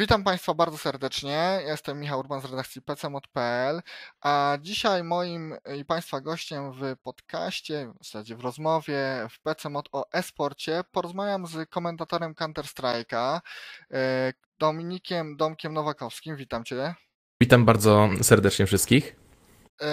Witam Państwa bardzo serdecznie. Jestem Michał Urban z redakcji pcmod.pl, a dzisiaj moim y, i Państwa gościem w podcaście, w zasadzie w rozmowie w PCMod o e-sporcie porozmawiam z komentatorem Counter-Strike'a, y, Dominikiem Domkiem Nowakowskim. Witam Cię. Witam bardzo serdecznie wszystkich. Y,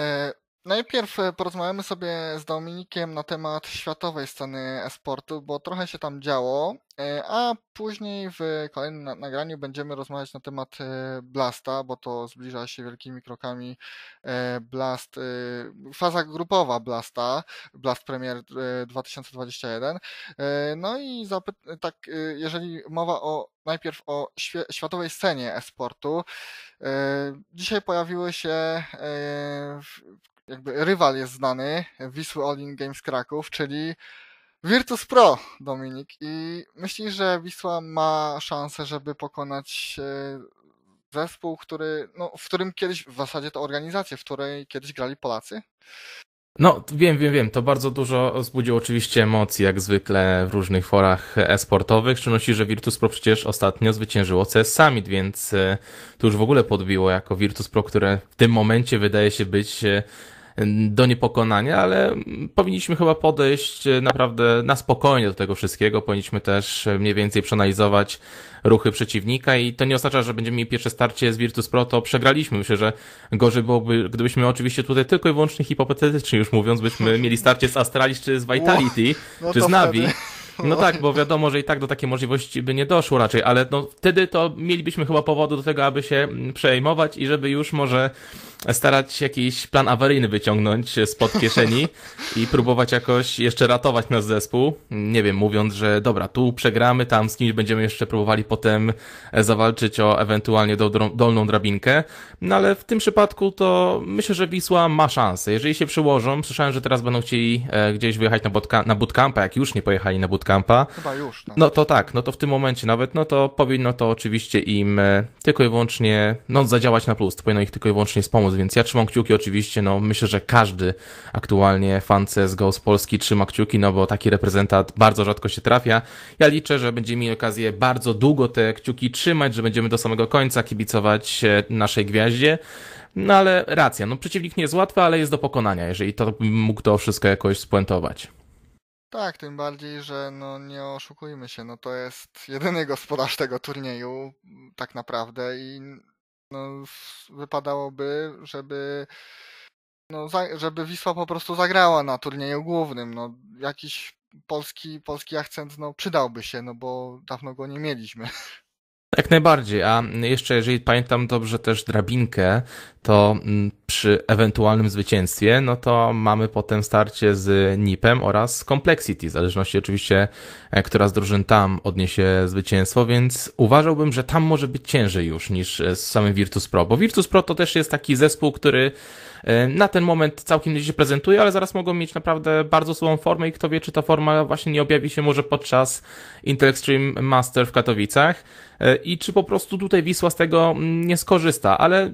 Najpierw e, porozmawiamy sobie z Dominikiem na temat światowej sceny esportu, bo trochę się tam działo, e, a później w kolejnym nagraniu będziemy rozmawiać na temat e, Blasta, bo to zbliża się wielkimi krokami Blast, faza grupowa Blasta, Blast Premier 2021. No i zapyt- tak, jeżeli mowa o najpierw o światowej scenie esportu. Dzisiaj pojawiły się jakby rywal jest znany, Wisły All In Games Kraków, czyli Virtus Pro, Dominik. I myślisz, że Wisła ma szansę, żeby pokonać e, zespół, który, no, w którym kiedyś, w zasadzie to organizację, w której kiedyś grali Polacy? No, wiem, wiem, wiem. To bardzo dużo wzbudziło oczywiście emocji, jak zwykle w różnych forach e-sportowych. Szczególności, że Virtus Pro przecież ostatnio zwyciężyło CS Summit, więc e, to już w ogóle podbiło jako Virtus Pro, które w tym momencie wydaje się być e, do niepokonania, ale powinniśmy chyba podejść e, naprawdę na spokojnie do tego wszystkiego. Powinniśmy też e, mniej więcej przeanalizować ruchy przeciwnika i to nie oznacza, że będziemy mieli pierwsze starcie z Virtus Pro, to przegraliśmy. Myślę, że gorzej byłoby, gdybyśmy oczywiście tutaj tylko i wyłącznie hipotetycznie już mówiąc, byśmy mieli starcie z Astralis czy z Vitality, no czy z Navi. Wtedy. No tak, bo wiadomo, że i tak do takiej możliwości by nie doszło raczej, ale no, wtedy to mielibyśmy chyba powodu do tego, aby się przejmować i żeby już może starać się jakiś plan awaryjny wyciągnąć spod kieszeni i próbować jakoś jeszcze ratować nasz zespół. Nie wiem, mówiąc, że dobra, tu przegramy, tam z kimś będziemy jeszcze próbowali potem e, zawalczyć o ewentualnie dolną drabinkę. No ale w tym przypadku to myślę, że Wisła ma szansę. Jeżeli się przyłożą, słyszałem, że teraz będą chcieli e, gdzieś wyjechać na, botka, na bootcampa, jak już nie pojechali na bootcampa. Chyba już. No. no to tak, no to w tym momencie nawet, no to powinno to oczywiście im e, tylko i wyłącznie, no zadziałać na plus, to powinno ich tylko i wyłącznie wspomóc pomóc, więc ja trzymam kciuki oczywiście, no myślę, że każdy aktualnie fan CSGO z Polski trzyma kciuki, no bo taki reprezentant bardzo rzadko się trafia. Ja liczę, że będziemy mieli okazję bardzo długo te kciuki trzymać, że będziemy do samego końca kibicować e, naszej gwiaździe. No ale racja, no przeciwnik nie jest łatwy, ale jest do pokonania, jeżeli to mógł to wszystko jakoś spuentować. Tak, tym bardziej, że no nie oszukujmy się, no to jest jedyny gospodarz tego turnieju tak naprawdę i no, wypadałoby, żeby no, żeby Wisła po prostu zagrała na turnieju głównym. No, jakiś polski, polski akcent no, przydałby się, no bo dawno go nie mieliśmy. Jak najbardziej, a jeszcze jeżeli pamiętam dobrze też drabinkę, to mm, przy ewentualnym zwycięstwie, no to mamy potem starcie z Nipem oraz Complexity, w zależności oczywiście, e, która z drużyn tam odniesie zwycięstwo, więc uważałbym, że tam może być ciężej już niż e, z samym Virtus Pro, bo Virtus Pro to też jest taki zespół, który e, na ten moment całkiem nieźle się prezentuje, ale zaraz mogą mieć naprawdę bardzo słabą formę i kto wie, czy ta forma właśnie nie objawi się może podczas Intel Extreme Master w Katowicach i czy po prostu tutaj Wisła z tego mm, nie skorzysta, ale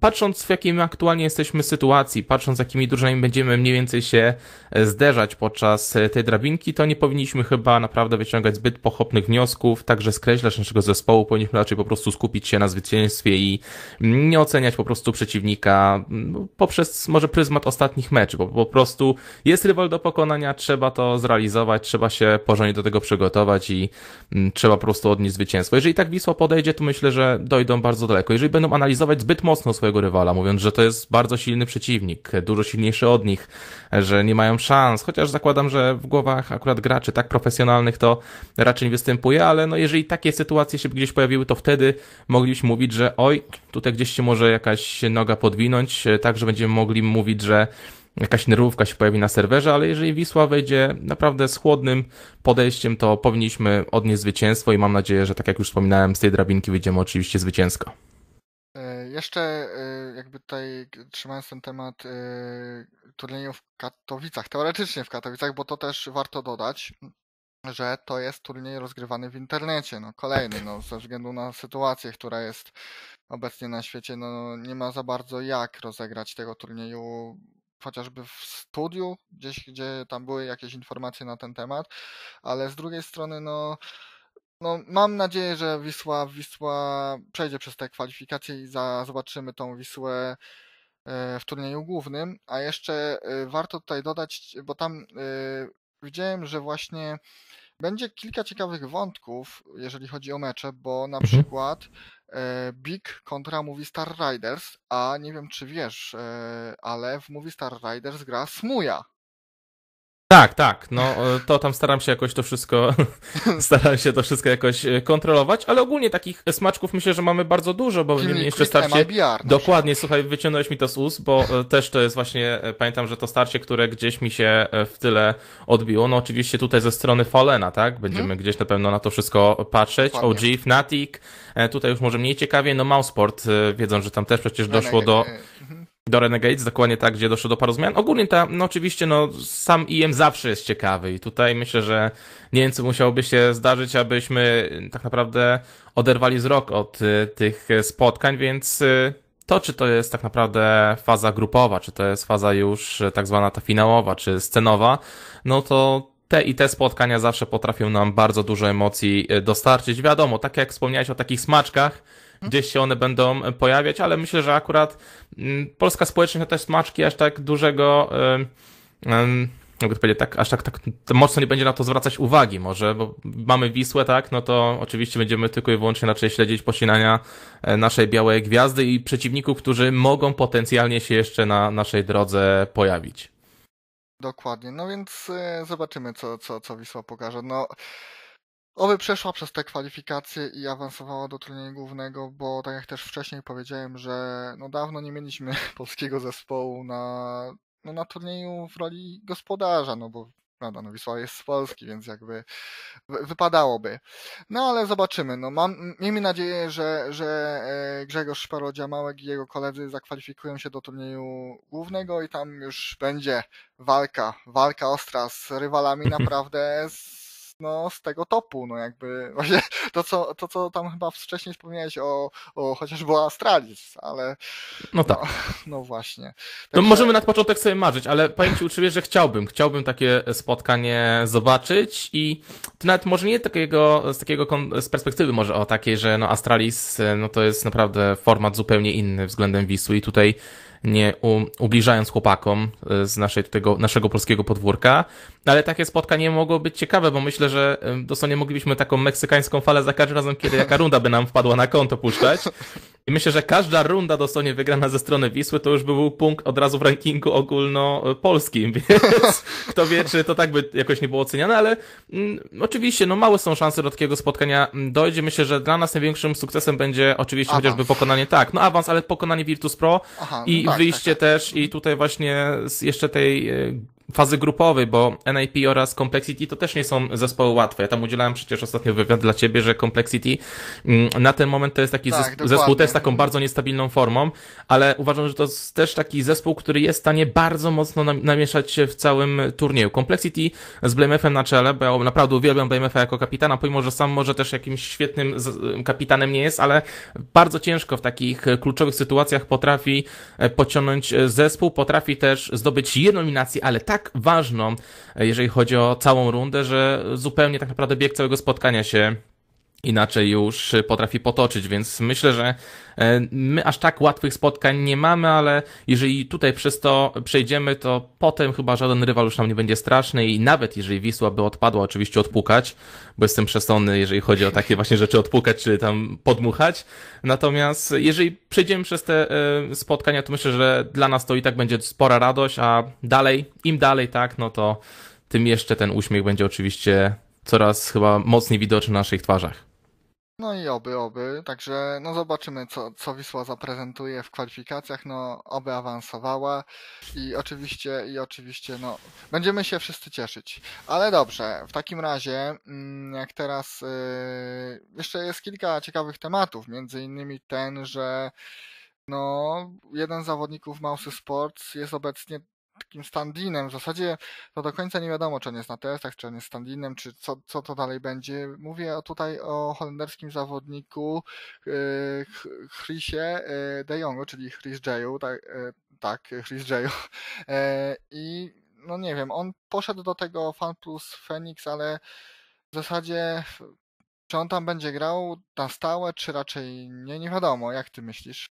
patrząc w jakim aktualnym aktualnie jesteśmy w sytuacji, patrząc z jakimi drużynami będziemy mniej więcej się e, zderzać podczas e, tej drabinki, to nie powinniśmy chyba naprawdę wyciągać zbyt pochopnych wniosków, także skreślać naszego zespołu, powinniśmy raczej po prostu skupić się na zwycięstwie i mm, nie oceniać po prostu przeciwnika mm, poprzez może pryzmat ostatnich meczów, bo po prostu jest rywal do pokonania, trzeba to zrealizować, trzeba się porządnie do tego przygotować i mm, trzeba po prostu odnieść zwycięstwo. Jeżeli tak Wisła podejdzie, to myślę, że dojdą bardzo daleko. Jeżeli będą analizować zbyt mocno swojego rywala, mówiąc, że to jest jest bardzo silny przeciwnik, dużo silniejszy od nich, że nie mają szans, chociaż zakładam, że w głowach akurat graczy tak profesjonalnych to raczej nie występuje, ale no jeżeli takie sytuacje się gdzieś pojawiły, to wtedy moglibyśmy mówić, że oj, tutaj gdzieś się może jakaś noga podwinąć, tak, że będziemy mogli mówić, że jakaś nerwówka się pojawi na serwerze, ale jeżeli Wisła wejdzie naprawdę z chłodnym podejściem, to powinniśmy odnieść zwycięstwo i mam nadzieję, że tak jak już wspominałem, z tej drabinki wyjdziemy oczywiście zwycięsko jeszcze e, jakby tutaj trzymając ten temat e, turnieju w Katowicach, teoretycznie w Katowicach, bo to też warto dodać, że to jest turniej rozgrywany w internecie, no kolejny, no ze względu na sytuację, która jest obecnie na świecie, no nie ma za bardzo jak rozegrać tego turnieju chociażby w studiu, gdzieś gdzie tam były jakieś informacje na ten temat, ale z drugiej strony no no, mam nadzieję, że Wisła, Wisła przejdzie przez te kwalifikacje i za, zobaczymy tą Wisłę e, w turnieju głównym. A jeszcze e, warto tutaj dodać, bo tam e, widziałem, że właśnie będzie kilka ciekawych wątków, jeżeli chodzi o mecze, bo na mhm. przykład Big kontra Movie Star Riders, a nie wiem czy wiesz, ale w Movie Star Riders gra Smuja. Tak, tak, no e, to tam staram się jakoś to wszystko, staram się to wszystko jakoś e, kontrolować, ale ogólnie takich smaczków myślę, że mamy bardzo dużo, bo Filmik, jeszcze starcie, MIBR, dokładnie, słuchaj, wyciągnąłeś mi to z ust, bo e, też to jest właśnie, pamiętam, że to starcie, które gdzieś mi się w tyle odbiło, no oczywiście tutaj ze strony Falena, tak, mhm. będziemy hmm? gdzieś na pewno na to wszystko patrzeć, dokładnie. OG, Fnatic, tutaj już może mniej ciekawie, no Mousport, wiedząc, że tam też przecież no, doszło no, do mhm do Renegades, dokładnie tak, gdzie doszło do paru zmian. Ogólnie ta, no oczywiście, no sam IM zawsze jest ciekawy i tutaj myślę, że Niemcy musiałoby się zdarzyć, abyśmy tak naprawdę oderwali wzrok od y, tych spotkań, więc y, to, czy to jest tak naprawdę faza grupowa, czy to jest faza już y, tak zwana ta finałowa, czy scenowa, no to te i te spotkania zawsze potrafią nam bardzo dużo emocji y, dostarczyć. Wiadomo, tak jak wspomniałeś o takich smaczkach, Mhm. gdzieś się one będą e, pojawiać, ale myślę, że akurat mm, polska społeczność na te smaczki aż tak dużego, jakby to powiedzieć, tak, aż tak, tak mocno nie będzie na to zwracać uwagi może, bo mamy Wisłę, tak, no to oczywiście będziemy tylko i wyłącznie raczej śledzić pocinania e, naszej białej gwiazdy i przeciwników, którzy mogą potencjalnie się jeszcze na naszej drodze pojawić. Dokładnie, no więc e, zobaczymy, co, co, co Wisła pokaże. No, Oby przeszła przez te kwalifikacje i awansowała do turnieju głównego, bo tak jak też wcześniej powiedziałem, że no dawno nie mieliśmy polskiego zespołu na, no na turnieju w roli gospodarza, no bo prawda, no Wisła jest z Polski, więc jakby wypadałoby. No ale zobaczymy, no mam, miejmy nadzieję, że, że e, Grzegorz Szparodzia-Małek i jego koledzy zakwalifikują się do turnieju głównego i tam już będzie walka, walka ostra z rywalami naprawdę z no, z tego topu, no jakby właśnie to, co, to, co tam chyba wcześniej wspomniałeś o, o chociażby o Astralis, ale no tak. No, no właśnie. Tak to możemy na początek sobie marzyć, ale powiem Ci uczciwie, że chciałbym, chciałbym takie spotkanie zobaczyć i to nawet może nie takiego, z takiego, z perspektywy może o takiej, że no Astralis, no to jest naprawdę format zupełnie inny względem Wisły i tutaj nie u, ubliżając chłopakom e, z naszej, tego, naszego polskiego podwórka. Ale takie spotkanie mogło być ciekawe, bo myślę, że dosłownie moglibyśmy taką meksykańską falę za każdym razem, kiedy jaka runda by nam wpadła na konto puszczać. I myślę, że każda runda dosłownie wygrana ze strony Wisły to już by był punkt od razu w rankingu ogólnopolskim, więc kto wie, czy to tak by jakoś nie było oceniane, ale mm, oczywiście, no małe są szanse do takiego spotkania mm, dojdzie. Myślę, że dla nas największym sukcesem będzie oczywiście chociażby pokonanie, tak, no awans, ale pokonanie Virtus Pro Aha, i no tak, wyjście tak, tak. też i tutaj właśnie z jeszcze tej e, fazy grupowej, bo NIP oraz Complexity to też nie są zespoły łatwe. Ja tam udzielałem przecież ostatnio wywiad dla ciebie, że Complexity mm, na ten moment to jest taki tak, zespół, dokładnie. też taką bardzo niestabilną formą, ale uważam, że to jest też taki zespół, który jest w stanie bardzo mocno namieszać się w całym turnieju. Complexity z BlameFem na czele, bo ja naprawdę uwielbiam BlameFa jako kapitana, pomimo, że sam może też jakimś świetnym kapitanem nie jest, ale bardzo ciężko w takich kluczowych sytuacjach potrafi e, pociągnąć e, zespół, potrafi też zdobyć jedną nominację, ale tak tak ważną, e, jeżeli chodzi o całą rundę, że zupełnie tak naprawdę bieg całego spotkania się inaczej już potrafi potoczyć, więc myślę, że e, my aż tak łatwych spotkań nie mamy, ale jeżeli tutaj przez to przejdziemy, to potem chyba żaden rywal już nam nie będzie straszny i nawet jeżeli Wisła by odpadła, oczywiście odpukać, bo jestem przesądny, jeżeli chodzi o takie właśnie rzeczy odpukać, czy tam podmuchać. Natomiast jeżeli przejdziemy przez te e, spotkania, to myślę, że dla nas to i tak będzie spora radość, a dalej, im dalej, tak, no to tym jeszcze ten uśmiech będzie oczywiście coraz chyba mocniej widoczny na naszych twarzach. No i oby, oby. Także no zobaczymy, co, co Wisła zaprezentuje w kwalifikacjach. No, oby awansowała i oczywiście, i oczywiście, no, będziemy się wszyscy cieszyć. Ale dobrze, w takim razie, mm, jak teraz, yy, jeszcze jest kilka ciekawych tematów, między innymi ten, że no, jeden z zawodników Mausy Sports jest obecnie takim standinem. W zasadzie to do końca nie wiadomo, czy on jest na testach, czy on jest standinem, czy co, co to dalej będzie. Mówię tutaj o holenderskim zawodniku e, Chrisie e, De Jongu, czyli Chris Jayu, tak, e, tak, Chris Jayu. I no nie wiem, on poszedł do tego Fan Plus Phoenix, ale w zasadzie czy on tam będzie grał na stałe, czy raczej nie, nie wiadomo. Jak ty myślisz?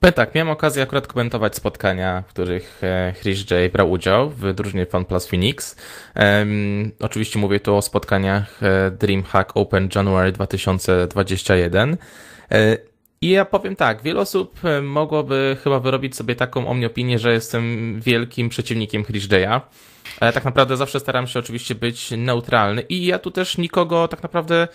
Powiem tak, miałem okazję akurat komentować spotkania, w których e, Chris J brał udział w drużynie Fan Phoenix. Um, oczywiście mówię tu o spotkaniach e, DreamHack Open January 2021. E, I ja powiem tak, wiele osób mogłoby chyba wyrobić sobie taką o mnie opinię, że jestem wielkim przeciwnikiem Chris J. Ale tak naprawdę zawsze staram się oczywiście być neutralny. I ja tu też nikogo tak naprawdę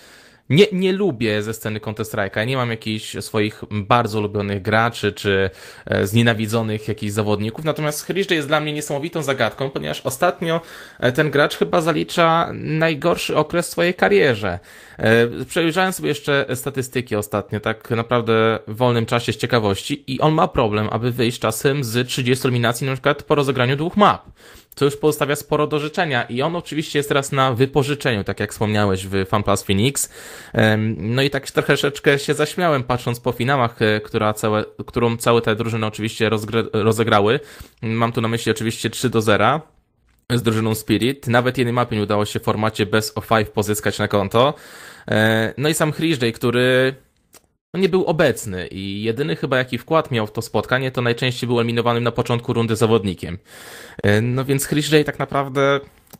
nie, nie lubię ze sceny Counter-Strike'a, nie mam jakichś swoich bardzo ulubionych graczy, czy e, znienawidzonych jakichś zawodników, natomiast Hridge jest dla mnie niesamowitą zagadką, ponieważ ostatnio e, ten gracz chyba zalicza najgorszy okres w swojej karierze. E, przejrzałem sobie jeszcze statystyki ostatnio, tak naprawdę w wolnym czasie z ciekawości i on ma problem, aby wyjść czasem z 30 eliminacji na przykład po rozegraniu dwóch map co już pozostawia sporo do życzenia. I on oczywiście jest teraz na wypożyczeniu, tak jak wspomniałeś w FanPlus Phoenix. No i tak troszeczkę się zaśmiałem, patrząc po finałach, e, która całe, którą całe te drużyny oczywiście rozegrały. Mam tu na myśli oczywiście 3 do 0 z drużyną Spirit. Nawet jednej mapie nie udało się w formacie bez of five pozyskać na konto. E, no i sam Hriżdżej, który no nie był obecny i jedyny chyba jaki wkład miał w to spotkanie, to najczęściej był eliminowanym na początku rundy zawodnikiem. E, no więc Hrishley tak naprawdę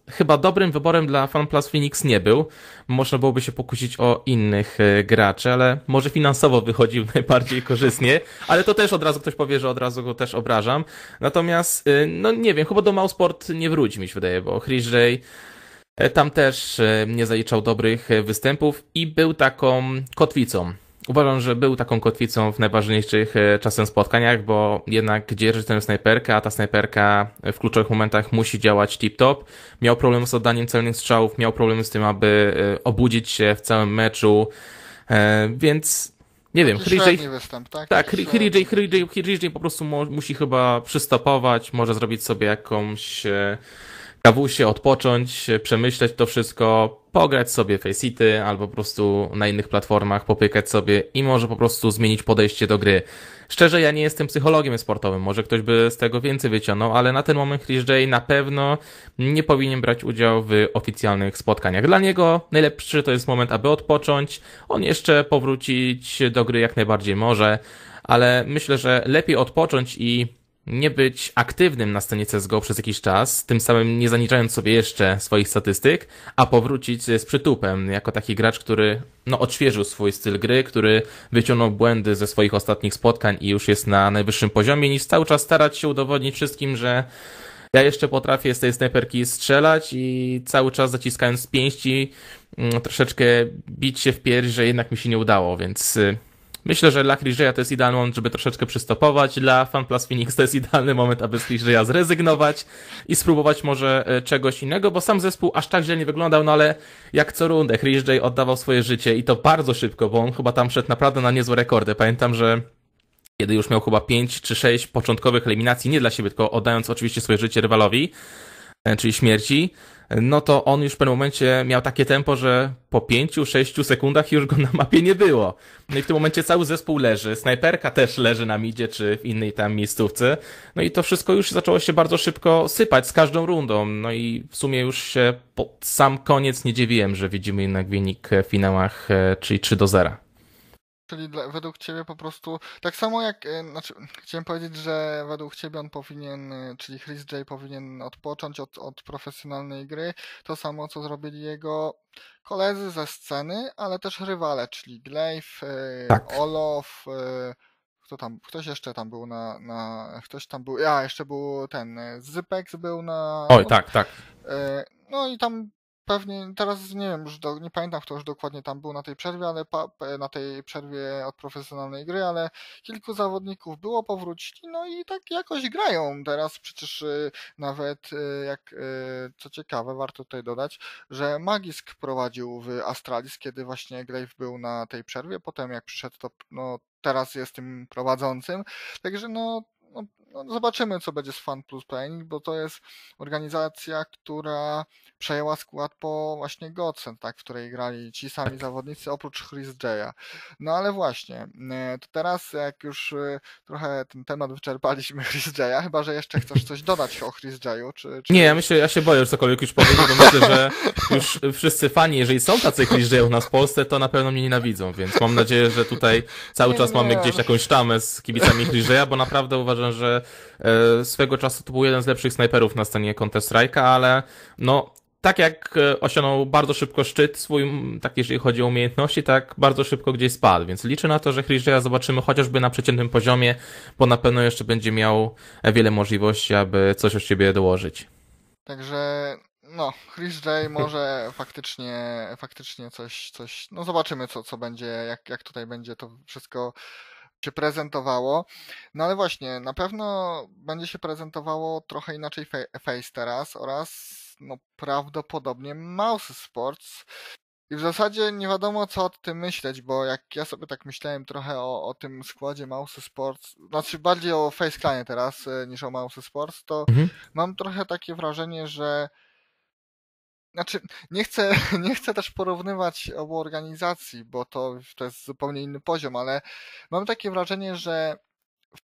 chyba dobrym wyborem dla FanPlus Phoenix nie był. Można byłoby się pokusić o innych e, graczy, ale może finansowo wychodził najbardziej korzystnie, ale to też od razu ktoś powie, że od razu go też obrażam. Natomiast, e, no nie wiem, chyba do Małsport nie wróci mi się wydaje, bo Hrishley tam też nie zaliczał dobrych występów i był taką kotwicą uważam, że był taką kotwicą w najważniejszych e, czasem spotkaniach, bo jednak dzierży tę snajperkę, a ta snajperka w kluczowych momentach musi działać tip-top. Miał problem z oddaniem celnych strzałów, miał problem z tym, aby e, obudzić się w całym meczu, e, więc nie wiem, Hirijay, występ, tak? Tak, Hirijay, Hirijay, Hirijay po prostu musi chyba przystopować, może zrobić sobie jakąś kawusię, odpocząć, przemyśleć to wszystko, pograć sobie Facity albo po prostu na innych platformach popykać sobie i może po prostu zmienić podejście do gry. Szczerze, ja nie jestem psychologiem sportowym, może ktoś by z tego więcej wyciągnął, ale na ten moment Chris J na pewno nie powinien brać udziału w oficjalnych spotkaniach. Dla niego najlepszy to jest moment, aby odpocząć. On jeszcze powrócić do gry jak najbardziej może, ale myślę, że lepiej odpocząć i nie być aktywnym na scenie CSGO przez jakiś czas, tym samym nie zaniżając sobie jeszcze swoich statystyk, a powrócić z przytupem, jako taki gracz, który no, odświeżył swój styl gry, który wyciągnął błędy ze swoich ostatnich spotkań i już jest na najwyższym poziomie, niż cały czas starać się udowodnić wszystkim, że ja jeszcze potrafię z tej sniperki strzelać i cały czas zaciskając pięści, mm, troszeczkę bić się w pierś, że jednak mi się nie udało, więc y, Myślę, że dla Chris to jest idealny moment, żeby troszeczkę przystopować. Dla FanPlus Phoenix to jest idealny moment, aby z Chris ja zrezygnować i spróbować może e, czegoś innego, bo sam zespół aż tak źle nie wyglądał, no ale jak co rundę Chris oddawał swoje życie i to bardzo szybko, bo on chyba tam szedł naprawdę na niezłe rekordy. Pamiętam, że kiedy już miał chyba 5 czy 6 początkowych eliminacji, nie dla siebie, tylko oddając oczywiście swoje życie rywalowi, e, czyli śmierci, no to on już w pewnym momencie miał takie tempo, że po pięciu, sześciu sekundach już go na mapie nie było. No i w tym momencie cały zespół leży, snajperka też leży na midzie czy w innej tam miejscówce. No i to wszystko już zaczęło się bardzo szybko sypać z każdą rundą. No i w sumie już się pod sam koniec nie dziwiłem, że widzimy jednak wynik w finałach, e, czyli 3 do 0. Czyli dla, według ciebie po prostu tak samo jak e, znaczy, chciałem powiedzieć, że według ciebie on powinien, e, czyli Chris J powinien odpocząć od, od profesjonalnej gry. To samo co zrobili jego koledzy ze sceny, ale też rywale, czyli Glaive, e, tak. Olof, kto tam, ktoś jeszcze tam był na, na ktoś tam był, a jeszcze był ten Zypex był na. Oj, tak, tak. No i tam pewnie teraz nie wiem, już do, nie pamiętam kto już dokładnie tam był na tej przerwie, ale pa, na tej przerwie od profesjonalnej gry, ale kilku zawodników było powrócili, no i tak jakoś grają teraz, przecież y, nawet y, jak y, co ciekawe, warto tutaj dodać, że Magisk prowadził w Astralis, kiedy właśnie Grave był na tej przerwie, potem jak przyszedł to no, teraz jest tym prowadzącym, także no no, no, no zobaczymy, co będzie z Fan Plus Pain, bo to jest organizacja, która przejęła skład po właśnie Godsend, tak, w której grali ci sami tak. zawodnicy, oprócz Chris Jaya. No ale właśnie, e, to teraz jak już e, trochę ten temat wyczerpaliśmy Chris Jaya, chyba, że jeszcze chcesz coś dodać o Chris Jayu, czy, czy... Nie, ja myślę, ja się boję już cokolwiek już powiedzieć, bo myślę, że już wszyscy fani, jeżeli są tacy Chris Jaya u nas w Polsce, to na pewno mnie nienawidzą, więc mam nadzieję, że tutaj cały czas nie, nie. mamy gdzieś no. jakąś tamę z kibicami Chris Jaya, bo naprawdę uważam, że E, swego czasu to był jeden z lepszych snajperów na scenie Counter-Strike'a, ale no tak jak e, osiągnął bardzo szybko szczyt swój, tak jeżeli chodzi o umiejętności, tak bardzo szybko gdzieś spadł, więc liczę na to, że Hridgeya zobaczymy chociażby na przeciętnym poziomie, bo na pewno jeszcze będzie miał e, wiele możliwości, aby coś od siebie dołożyć. Także no, Chris J może faktycznie, faktycznie coś, coś, no zobaczymy co, co będzie, jak, jak tutaj będzie to wszystko czy prezentowało. No ale właśnie, na pewno będzie się prezentowało trochę inaczej Face teraz oraz no, prawdopodobnie Mouse Sports. I w zasadzie nie wiadomo, co o tym myśleć, bo jak ja sobie tak myślałem trochę o, o tym składzie Mouse Sports, znaczy bardziej o Face Clanie teraz e, niż o Mouse Sports, to mhm. mam trochę takie wrażenie, że znaczy, nie chcę, nie chcę też porównywać obu organizacji, bo to, to jest zupełnie inny poziom, ale mam takie wrażenie, że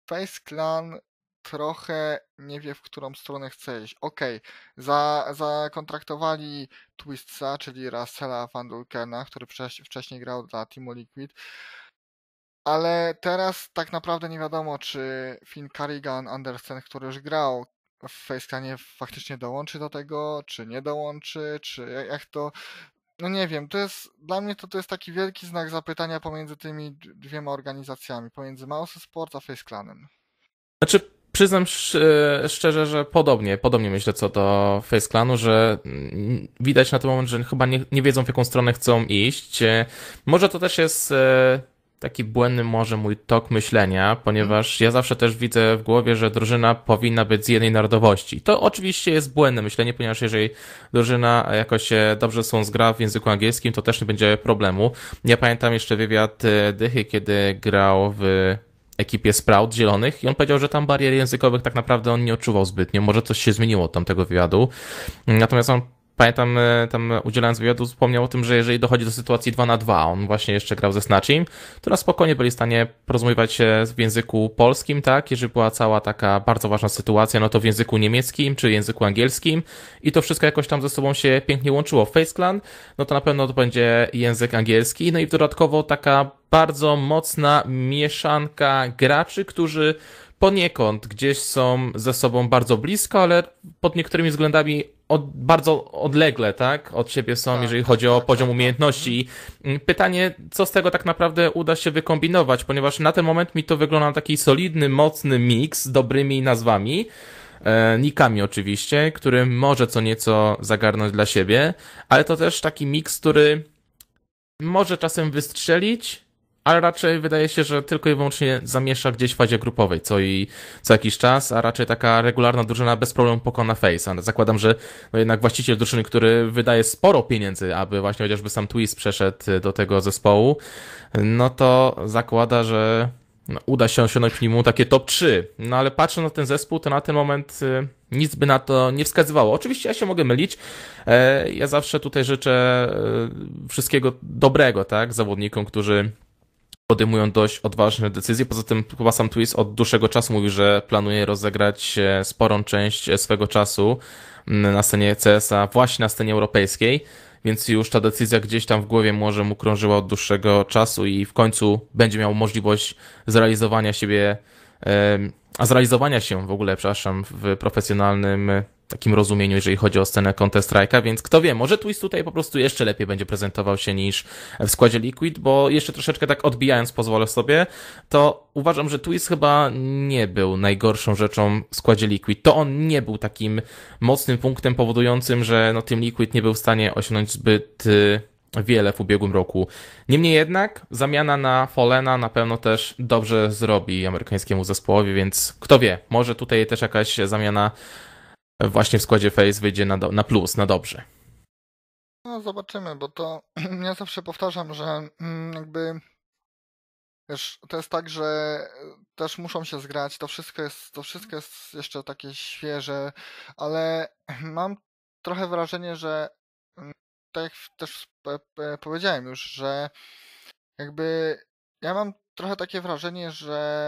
Face Clan trochę nie wie, w którą stronę chce iść. Okej, okay, za, zakontraktowali Twistsa, czyli Russella Van Dulkena, który wcześniej grał dla Timo Liquid, ale teraz tak naprawdę nie wiadomo, czy Finn Carrigan Andersen, który już grał FaceScanie faktycznie dołączy do tego, czy nie dołączy, czy jak to. No nie wiem, to jest dla mnie to, to jest taki wielki znak zapytania pomiędzy tymi dwiema organizacjami, pomiędzy Mouse Sports a FaceClanem. Znaczy przyznam e, szczerze, że podobnie, podobnie myślę co do FaceClanu, że mm, widać na ten moment, że chyba nie, nie wiedzą w jaką stronę chcą iść. E, może to też jest e, taki błędny może mój tok myślenia, ponieważ ja zawsze też widzę w głowie, że drużyna powinna być z jednej narodowości. To oczywiście jest błędne myślenie, ponieważ jeżeli drużyna jakoś się dobrze są zgra w języku angielskim, to też nie będzie problemu. Ja pamiętam jeszcze wywiad e, Dychy, kiedy grał w ekipie Sprout Zielonych i on powiedział, że tam barier językowych tak naprawdę on nie odczuwał zbytnio. Może coś się zmieniło od tamtego wywiadu. Natomiast on pamiętam, e, tam udzielając wywiadu, wspomniał o tym, że jeżeli dochodzi do sytuacji 2 na 2, on właśnie jeszcze grał ze Snatchim, to na spokojnie byli w stanie porozumiewać się e, w języku polskim, tak? Jeżeli była cała taka bardzo ważna sytuacja, no to w języku niemieckim czy języku angielskim i to wszystko jakoś tam ze sobą się pięknie łączyło. W Face Clan, no to na pewno to będzie język angielski, no i dodatkowo taka bardzo mocna mieszanka graczy, którzy poniekąd gdzieś są ze sobą bardzo blisko, ale pod niektórymi względami od, bardzo odlegle, tak? Od siebie są, tak, jeżeli chodzi o tak, poziom umiejętności. Mhm. Mm, pytanie, co z tego tak naprawdę uda się wykombinować, ponieważ na ten moment mi to wygląda na taki solidny, mocny miks z dobrymi nazwami. E, nikami oczywiście, który może co nieco zagarnąć dla siebie, ale to też taki miks, który może czasem wystrzelić, ale raczej wydaje się, że tylko i wyłącznie zamiesza gdzieś w fazie grupowej, co i co jakiś czas, a raczej taka regularna drużyna bez problemu pokona Face'a. Zakładam, że no jednak właściciel drużyny, który wydaje sporo pieniędzy, aby właśnie chociażby sam Twist przeszedł do tego zespołu, no to zakłada, że no, uda się osiągnąć minimum takie top 3. No ale patrzę na ten zespół, to na ten moment y, nic by na to nie wskazywało. Oczywiście ja się mogę mylić. E, ja zawsze tutaj życzę e, wszystkiego dobrego, tak, zawodnikom, którzy podejmują dość odważne decyzje. Poza tym chyba sam Twist od dłuższego czasu mówi, że planuje rozegrać e, sporą część e, swego czasu na scenie CSA właśnie na scenie europejskiej, więc już ta decyzja gdzieś tam w głowie może mu krążyła od dłuższego czasu i w końcu będzie miał możliwość zrealizowania siebie, a zrealizowania się w ogóle, przepraszam, w profesjonalnym takim rozumieniu, jeżeli chodzi o scenę Counter-Strike'a, więc kto wie, może Twist tutaj po prostu jeszcze lepiej będzie prezentował się niż w składzie Liquid, bo jeszcze troszeczkę tak odbijając pozwolę sobie, to uważam, że Twist chyba nie był najgorszą rzeczą w składzie Liquid. To on nie był takim mocnym punktem powodującym, że no tym Liquid nie był w stanie osiągnąć zbyt y, wiele w ubiegłym roku. Niemniej jednak zamiana na Folena na pewno też dobrze zrobi amerykańskiemu zespołowi, więc kto wie, może tutaj też jakaś zamiana właśnie w składzie Face wyjdzie na, do, na plus, na dobrze. No zobaczymy, bo to ja zawsze powtarzam, że mm, jakby wiesz, to jest tak, że e, też muszą się zgrać, to wszystko jest, to wszystko jest jeszcze takie świeże, ale mam trochę wrażenie, że mm, tak jak też e, e, powiedziałem już, że jakby ja mam trochę takie wrażenie, że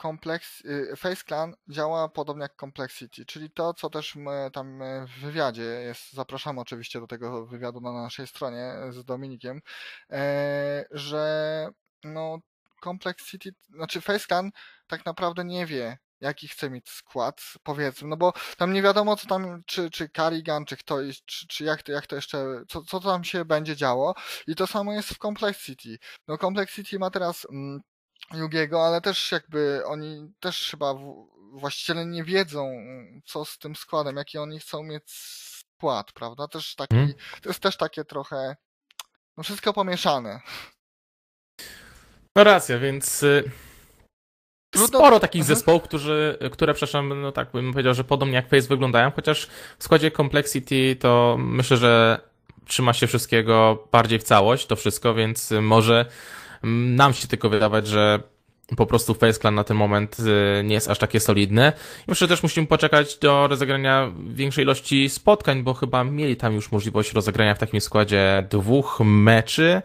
kompleks, y, Face Clan działa podobnie jak Complexity, czyli to, co też my tam e, w wywiadzie jest, zapraszam oczywiście do tego wywiadu na naszej stronie e, z Dominikiem, e, że no Complexity, znaczy Face Clan tak naprawdę nie wie, jaki chce mieć skład, powiedzmy, no bo tam nie wiadomo, co tam, czy, czy Carrigan, czy kto, czy, czy jak, to, jak to jeszcze, co, co tam się będzie działo i to samo jest w Complexity. No Complexity ma teraz... Mm, Jugiego, ale też jakby oni też chyba właściciele nie wiedzą, co z tym składem, jaki oni chcą mieć skład, prawda? Też taki, hmm. To jest też takie trochę no wszystko pomieszane. No racja, więc y, sporo takich mhm. zespołów, którzy, które, przepraszam, no tak bym powiedział, że podobnie jak Face wyglądają, chociaż w składzie Complexity to myślę, że trzyma się wszystkiego bardziej w całość, to wszystko, więc y, może nam się tylko wydawać, że po prostu Face Clan na ten moment y, nie jest aż takie solidne. I myślę, że też musimy poczekać do rozegrania większej ilości spotkań, bo chyba mieli tam już możliwość rozegrania w takim składzie dwóch meczy.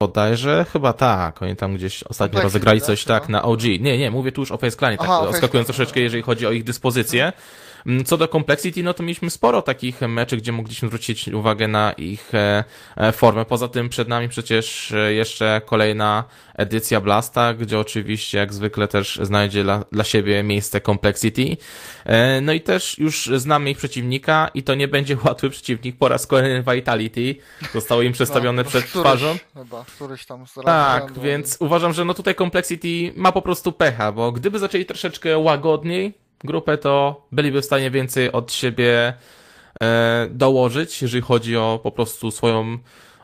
Bodajże chyba tak. Oni tam gdzieś ostatnio Obecnie, no tak, rozegrali coś tak, tak, no. na OG. Nie, nie, mówię tu już o Face Clanie, tak Aha, odskakując troszeczkę, no. jeżeli chodzi o ich dyspozycję. Hmm. Mm, co do Complexity, no to mieliśmy sporo takich meczy, gdzie mogliśmy zwrócić uwagę na ich e, e, formę. Poza tym przed nami przecież e, jeszcze kolejna edycja Blasta, gdzie oczywiście jak zwykle też znajdzie dla, dla siebie miejsce Complexity. No i też już znamy ich przeciwnika i to nie będzie łatwy przeciwnik. Po raz kolejny Vitality zostało im przedstawione no, przed któryś, twarzą. Chyba, któryś tam Tak, więc uważam, że no tutaj Complexity ma po prostu pecha, bo gdyby zaczęli troszeczkę łagodniej, grupę, to byliby w stanie więcej od siebie e, dołożyć, jeżeli chodzi o po prostu swoją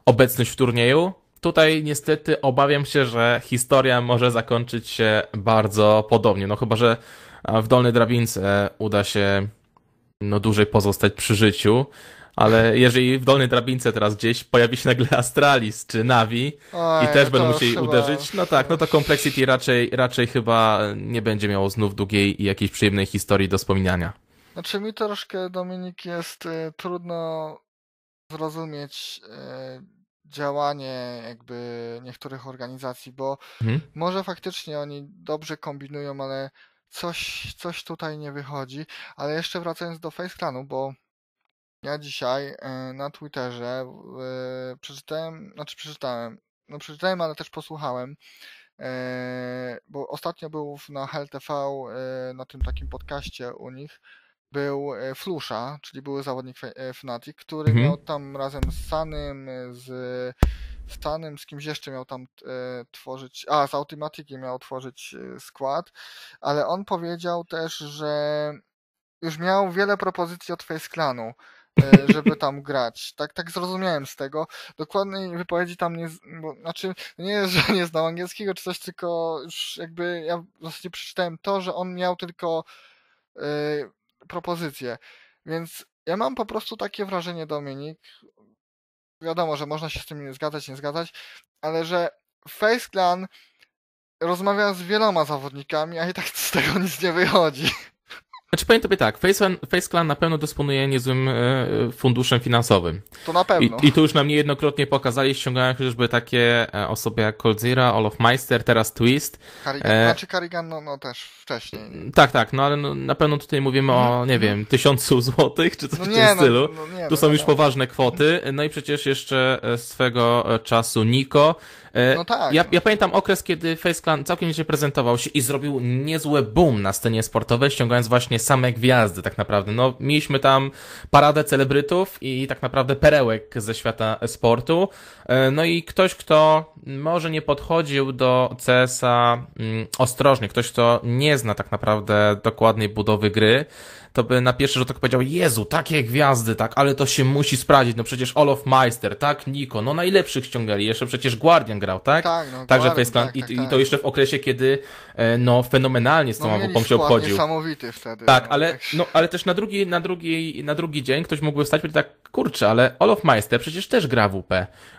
obecność w turnieju. Tutaj niestety obawiam się, że historia może zakończyć się bardzo podobnie. No chyba, że e, w dolnej drabince e, uda się no dłużej pozostać przy życiu, ale jeżeli w dolnej drabince teraz gdzieś pojawi się nagle Astralis czy Navi Oj, i też no będą musieli chyba... uderzyć, no tak, no to Complexity raczej, raczej chyba nie będzie miało znów długiej i jakiejś przyjemnej historii do wspominania. Znaczy mi troszkę, Dominik, jest y, trudno zrozumieć y, działanie jakby niektórych organizacji, bo hmm. może faktycznie oni dobrze kombinują, ale coś, coś tutaj nie wychodzi. Ale jeszcze wracając do Face Clanu, bo ja dzisiaj e, na Twitterze e, przeczytałem, znaczy przeczytałem, no przeczytałem, ale też posłuchałem, e, bo ostatnio był na HLTV, na tym takim podcaście u nich, był Flusza, czyli były zawodnik Fnatic, który mhm. miał tam razem z Sanym, z Stanem, z kimś jeszcze miał tam tworzyć, a z Automatiki miał tworzyć skład, ale on powiedział też, że już miał wiele propozycji od Face Clanu, E, żeby tam grać. Tak, tak zrozumiałem z tego. Dokładnej wypowiedzi tam nie, bo, znaczy nie, że nie znał angielskiego czy coś, tylko już jakby ja w zasadzie przeczytałem to, że on miał tylko y, e, propozycję. Więc ja mam po prostu takie wrażenie, Dominik, wiadomo, że można się z tym nie zgadzać, nie zgadzać, ale że Face Clan rozmawia z wieloma zawodnikami, a i tak z tego nic nie wychodzi. Znaczy powiem tobie tak, Face, Face Clan na pewno dysponuje niezłym e, funduszem finansowym. To na pewno. I, i to już nam niejednokrotnie pokazali, ściągałem chociażby takie e, osoby jak Coldzira, of Meister, teraz Twist. Karigan, e... Znaczy Karigan no, no, też wcześniej. Tak, tak, no ale no, na pewno tutaj mówimy o, mhm. nie wiem, tysiącu złotych czy coś no w tym no, stylu. No, no nie, to są już poważne kwoty. No i przecież jeszcze e, swego czasu Niko, E, no tak. Ja, ja pamiętam okres, kiedy Face Clan całkiem nieźle prezentował się i zrobił niezłe boom na scenie sportowej, ściągając właśnie same gwiazdy tak naprawdę. No, mieliśmy tam paradę celebrytów i tak naprawdę perełek ze świata sportu. E, no i ktoś, kto może nie podchodził do CS-a mm, ostrożnie, ktoś, kto nie zna tak naprawdę dokładnej budowy gry, to by na pierwszy rzut tak powiedział, Jezu, takie gwiazdy, tak, ale to się musi sprawdzić, no przecież Olof Meister, tak, Niko, no najlepszych ściągali, jeszcze przecież Guardian grał, tak? Tak, no, Także Guardian, Faceplan, tak, i, tak, i tak. to jeszcze w okresie, kiedy e, no fenomenalnie z tą no, się obchodził. niesamowity wtedy. Tak, no, ale, no, ale też na drugi, na, drugi, na drugi dzień ktoś mógłby wstać i powiedzieć tak, kurczę, ale Olof Meister przecież też gra w UP.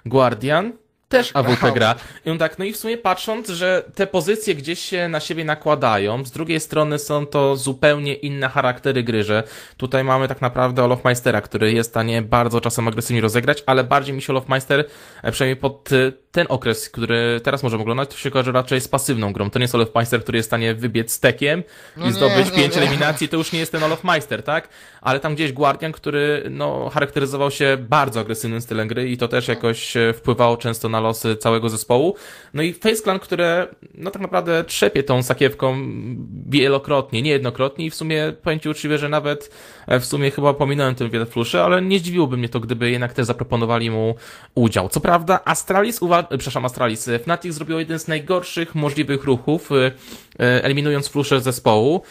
Guardian też AWP gra. I on tak, no i w sumie patrząc, że te pozycje gdzieś się na siebie nakładają, z drugiej strony są to zupełnie inne charaktery gry, że tutaj mamy tak naprawdę Olofmeistera, który jest w stanie bardzo czasem agresywnie rozegrać, ale bardziej mi się Olofmeister, e, przynajmniej pod e, ten okres, który teraz możemy oglądać, to się kojarzy raczej z pasywną grą. To nie jest Olofmeister, który jest w stanie wybiec stekiem no i zdobyć nie, no pięć nie. eliminacji, to już nie jest ten Olofmeister, tak? Ale tam gdzieś Guardian, który no, charakteryzował się bardzo agresywnym stylem gry i to też jakoś e, wpływało często na na losy całego zespołu. No i Face Clan, które no tak naprawdę trzepie tą sakiewką wielokrotnie, niejednokrotnie i w sumie powiem Ci uczciwie, że nawet e, w sumie chyba pominąłem ten wiele fluszy, ale nie zdziwiłoby mnie to, gdyby jednak też zaproponowali mu udział. Co prawda Astralis, uwa- e, przepraszam Astralis, e, Fnatic zrobił jeden z najgorszych możliwych ruchów, eliminując z zespołu,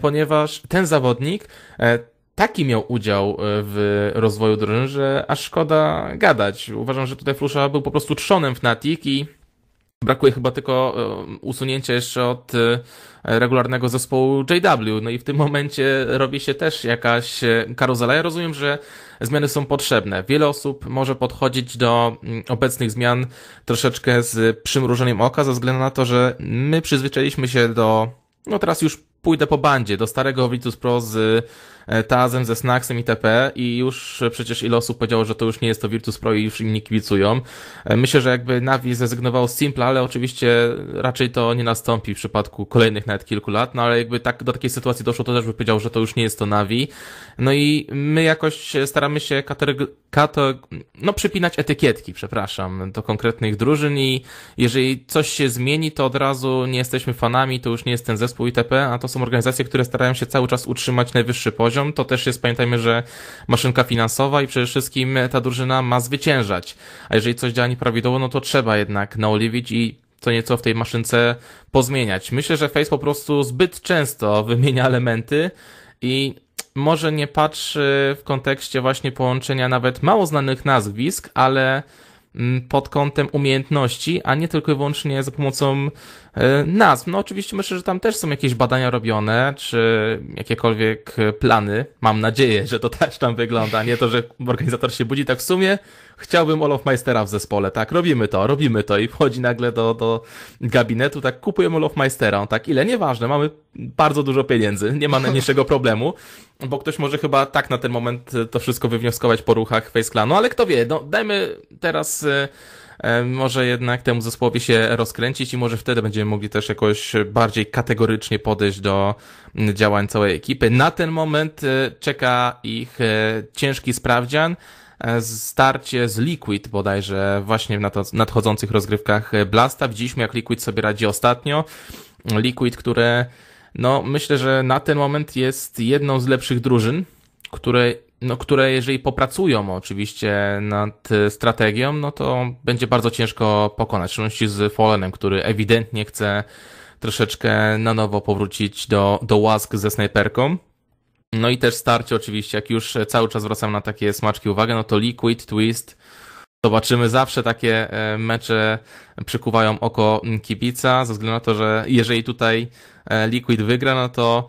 ponieważ ten zawodnik taki miał udział e, w rozwoju drużyny, że aż szkoda gadać. Uważam, że tutaj Flusza był po prostu trzonem Fnatic i brakuje chyba tylko e, usunięcia jeszcze od e, regularnego zespołu JW. No i w tym momencie robi się też jakaś karuzela. Ja rozumiem, że zmiany są potrzebne. Wiele osób może podchodzić do mm, obecnych zmian troszeczkę z przymrużeniem oka, ze względu na to, że my przyzwyczailiśmy się do, no teraz już pójdę po bandzie, do starego Vitus Pro z E, Tazem ze Snacksem itp. E. I już e, przecież ile osób powiedziało, że to już nie jest to Virtus Pro i już inni nie kibicują. Myślę, że jakby Navi zrezygnował z Simpla, ale oczywiście raczej to nie nastąpi w przypadku kolejnych nawet kilku lat, no ale jakby tak do takiej sytuacji doszło, to też by powiedział, że to już nie jest to Navi. No i my jakoś staramy się kategory, kato, no przypinać etykietki, przepraszam, do konkretnych drużyn i jeżeli coś się zmieni, to od razu nie jesteśmy fanami, to już nie jest ten zespół itp., a to są organizacje, które starają się cały czas utrzymać najwyższy poziom, poziom, to też jest, pamiętajmy, że maszynka finansowa i przede wszystkim ta drużyna ma zwyciężać. A jeżeli coś działa nieprawidłowo, no to trzeba jednak naoliwić i co nieco w tej maszynce pozmieniać. Myślę, że Face po prostu zbyt często wymienia elementy i może nie patrzy w kontekście właśnie połączenia nawet mało znanych nazwisk, ale Mm, pod kątem umiejętności, a nie tylko i wyłącznie za pomocą e, nazw. No oczywiście myślę, że tam też są jakieś badania robione, czy jakiekolwiek plany. Mam nadzieję, że to też tam wygląda, nie to, że organizator się budzi tak w sumie, chciałbym Olofmeistera w zespole, tak, robimy to, robimy to i wchodzi nagle do, do gabinetu, tak, kupujemy Olofmeistera, on tak, ile, nieważne, mamy bardzo dużo pieniędzy, nie ma najmniejszego problemu, bo ktoś może chyba tak na ten moment e, to wszystko wywnioskować po ruchach Face No ale kto wie, no, dajmy teraz e, e, może jednak temu zespołowi się rozkręcić i może wtedy będziemy mogli też jakoś bardziej kategorycznie podejść do działań całej ekipy. Na ten moment czeka ich ciężki sprawdzian, E, starcie z Liquid bodajże właśnie w nadchodzących rozgrywkach e, Blasta. Widzieliśmy jak Liquid sobie radzi ostatnio. Liquid, które no myślę, że na ten moment jest jedną z lepszych drużyn, które no, które jeżeli popracują oczywiście nad strategią, no to będzie bardzo ciężko pokonać. W szczególności z Fallenem, który ewidentnie chce troszeczkę na nowo powrócić do, do łask ze snajperką. No i też starcie oczywiście, jak już e, cały czas wracam na takie smaczki uwagę, no to Liquid, Twist, Zobaczymy, zawsze takie e, mecze przykuwają oko kibica, ze względu na to, że jeżeli tutaj e, Liquid wygra, no to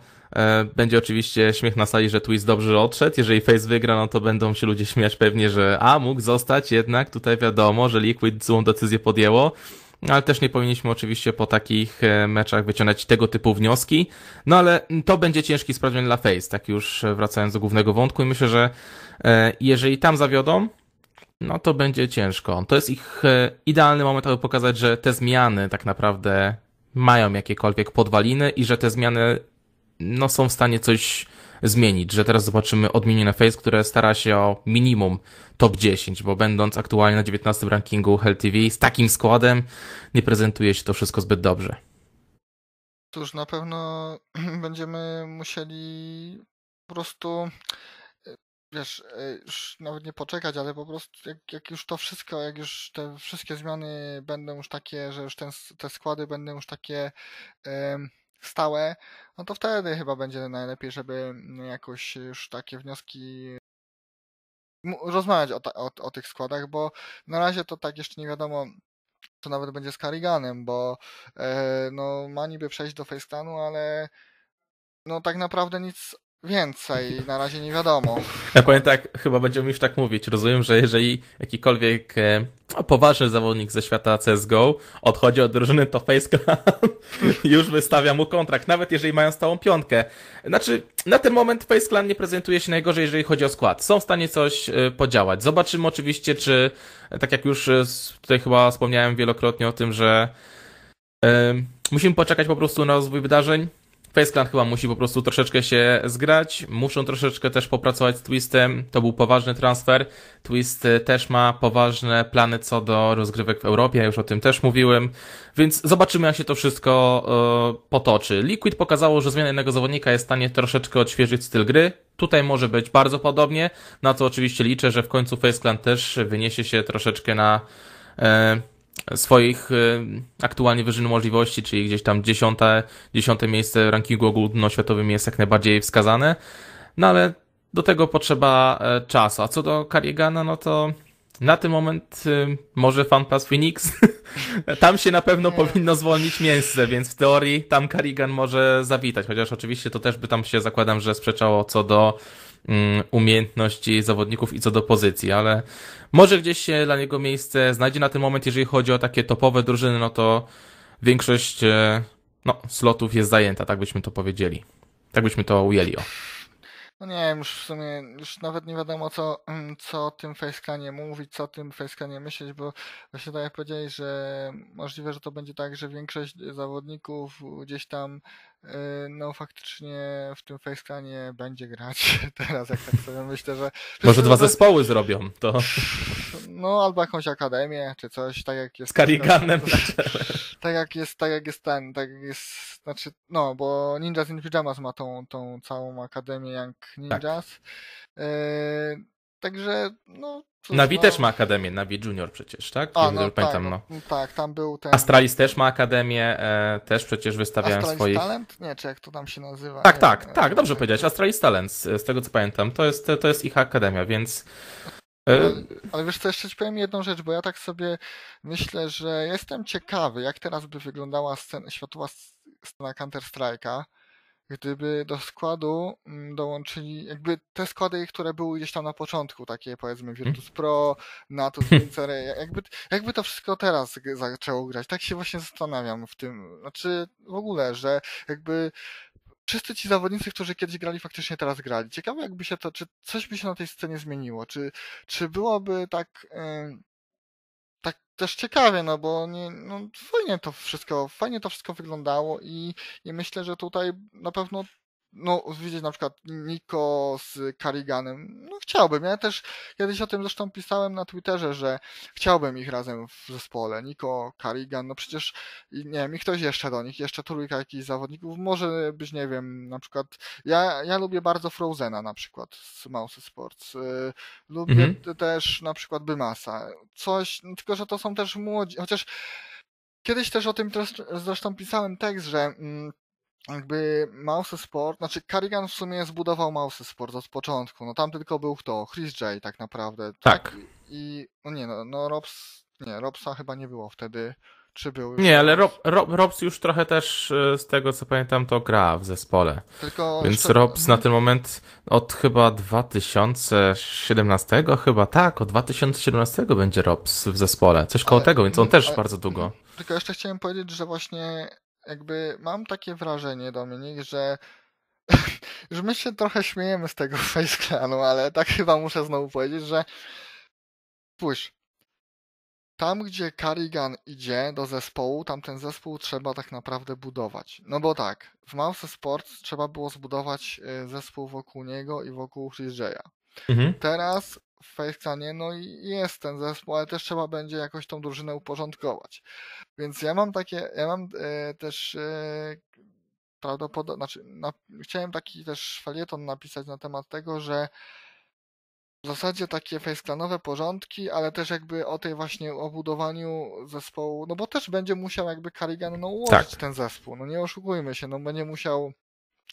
będzie oczywiście śmiech na sali, że Twist dobrze odszedł. Jeżeli Face wygra, no to będą się ludzie śmiać pewnie, że a, mógł zostać, jednak tutaj wiadomo, że Liquid złą decyzję podjęło. No, ale też nie powinniśmy oczywiście po takich e, meczach wyciągać tego typu wnioski. No ale to będzie ciężki sprawdzian dla Face, tak już wracając do głównego wątku i myślę, że e, jeżeli tam zawiodą, no to będzie ciężko. To jest ich e, idealny moment, aby pokazać, że te zmiany tak naprawdę mają jakiekolwiek podwaliny i że te zmiany no, są w stanie coś zmienić, że teraz zobaczymy odmienione Face, które stara się o minimum top 10, bo będąc aktualnie na 19 rankingu Hell TV z takim składem nie prezentuje się to wszystko zbyt dobrze. Cóż, na pewno będziemy musieli po prostu e, wiesz, e, już nawet nie poczekać, ale po prostu jak, jak, już to wszystko, jak już te wszystkie zmiany będą już takie, że już ten, te składy będą już takie stałe, no to wtedy chyba będzie najlepiej, żeby jakoś już takie wnioski rozmawiać o, ta, o, o tych składach, bo na razie to tak jeszcze nie wiadomo, co nawet będzie z Carriganem, bo e, no, ma niby przejść do Facetanu, ale no tak naprawdę nic więcej, na razie nie wiadomo. Ja pamiętam, tak, chyba będziemy już tak mówić. Rozumiem, że jeżeli jakikolwiek e, no, poważny zawodnik ze świata CSGO odchodzi od drużyny, to FaceClan już wystawia mu kontrakt, nawet jeżeli mają stałą piątkę. Znaczy, na ten moment FaceClan nie prezentuje się najgorzej, jeżeli chodzi o skład. Są w stanie coś e, podziałać. Zobaczymy oczywiście, czy, e, tak jak już tutaj chyba wspomniałem wielokrotnie o tym, że yy, musimy poczekać po prostu na rozwój wydarzeń. Faceclan chyba musi po prostu troszeczkę się zgrać, muszą troszeczkę też popracować z Twistem, to był poważny transfer. Twist e, też ma poważne plany co do rozgrywek w Europie, ja już o tym też mówiłem, więc zobaczymy jak się to wszystko yy, potoczy. Liquid pokazało, że zmiana jednego zawodnika jest w stanie troszeczkę odświeżyć styl gry, Tutaj może być bardzo podobnie, na co oczywiście liczę, że w końcu Faceclan też wyniesie się troszeczkę na e, swoich y, aktualnie wyżyn możliwości, czyli gdzieś tam dziesiąte, dziesiąte miejsce w rankingu ogólnoświatowym jest jak najbardziej wskazane, no ale do tego potrzeba e, czasu. A co do Karigana, no to na ten moment y, może FanPlus Phoenix, tam się na pewno powinno zwolnić miejsce, więc w teorii tam Karigan może zawitać, chociaż oczywiście to też by tam się zakładam, że sprzeczało co do Mm, umiejętności zawodników i co do pozycji, ale może gdzieś się dla niego miejsce znajdzie na ten moment, jeżeli chodzi o takie topowe drużyny, no to większość e, no, slotów jest zajęta, tak byśmy to powiedzieli. Tak byśmy to ujęli. O. No nie wiem, już w sumie już nawet nie wiadomo, co, mm, co o tym facecanie mówić, co o tym facecanie myśleć, bo właśnie tak jak powiedziałeś, że możliwe, że to będzie tak, że większość zawodników gdzieś tam y, no faktycznie w tym facecanie będzie grać teraz, jak tak sobie myślę, że... Może dwa no, zespoły zrobią, to... No albo jakąś akademię, czy coś, tak jak jest... Z Kariganem tak jak jest, tak jak jest ten, tak jak jest, znaczy, no, bo Ninjas in Pyjamas ma tą, tą całą akademię jak Ninjas. Tak. także, no. Cóż, Navi no... też ma akademię, Navi Junior przecież, tak? A, no, tak, pamiętam, no. tak, tam był ten. Astralis też ma akademię, e, też przecież wystawiałem Astralis swoich. Talent? Nie, czy jak to tam się nazywa? Tak, nie, tak, nie, tak, dobrze powiedziałeś. Astralis Talent, z, z tego co pamiętam, to jest, to jest ich akademia, więc. E, ale, wiesz co, jeszcze ci powiem jedną rzecz, bo ja tak sobie myślę, że jestem ciekawy, jak teraz by wyglądała scena, światowa scena Counter-Strike'a, gdyby do składu mm, dołączyli jakby te składy, które były gdzieś tam na początku, takie powiedzmy mhm. Virtus Pro, Natus, Vincere, jakby, jakby to wszystko teraz zaczęło grać. Tak się właśnie zastanawiam w tym, znaczy w ogóle, że jakby wszyscy ci zawodnicy, którzy kiedyś grali, faktycznie teraz grali. Ciekawe, jakby się to, czy coś by się na tej scenie zmieniło, czy, czy byłoby tak, yy, tak też ciekawie, no bo nie, no fajnie to wszystko, fajnie to wszystko wyglądało i, i myślę, że tutaj na pewno no, widzieć na przykład Niko z Kariganem No, chciałbym. Ja też kiedyś o tym zresztą pisałem na Twitterze, że chciałbym ich razem w zespole. Niko, Karigan no przecież, nie wiem, i ktoś jeszcze do nich, jeszcze trójka jakichś zawodników. Może być, nie wiem, na przykład, ja, ja lubię bardzo Frozena na przykład z Mouse Sports. Y, lubię mhm. też na przykład Bymasa. Coś, no, tylko że to są też młodzi, chociaż kiedyś też o tym zresztą pisałem tekst, że mm, jakby Mouse Sport, znaczy Carrigan w sumie zbudował Mouse Sport od początku. No tam tylko był kto? Chris J tak naprawdę. Tak. tak? I no nie, no, no Robs, nie, Robsa chyba nie było wtedy. Czy był? Nie, ale Rob, Rob, Robs już trochę też e, z tego co pamiętam to gra w zespole. Tylko Więc jeszcze... Robs na mhm. ten moment od chyba 2017 chyba tak, od 2017 będzie Robs w zespole. Coś koło ale, tego, więc on też ale, bardzo długo. Tylko jeszcze chciałem powiedzieć, że właśnie jakby mam takie wrażenie, Dominik, że że my się trochę śmiejemy z tego Face Clanu, ale tak chyba muszę znowu powiedzieć, że puść. Tam, gdzie Karigan idzie do zespołu, tam ten zespół trzeba tak naprawdę budować. No bo tak, w Mouse Sports trzeba było zbudować e, zespół wokół niego i wokół Chris Jaya. Mhm. Teraz w FaceCanie, no i jest ten zespół, ale też trzeba będzie jakoś tą drużynę uporządkować. Więc ja mam takie, ja mam e, też e, prawdopodobnie, znaczy na, chciałem taki też felieton napisać na temat tego, że w zasadzie takie faceclanowe porządki, ale też jakby o tej właśnie obudowaniu zespołu, no bo też będzie musiał jakby Karigan no, ułożyć tak. ten zespół, no nie oszukujmy się, no będzie musiał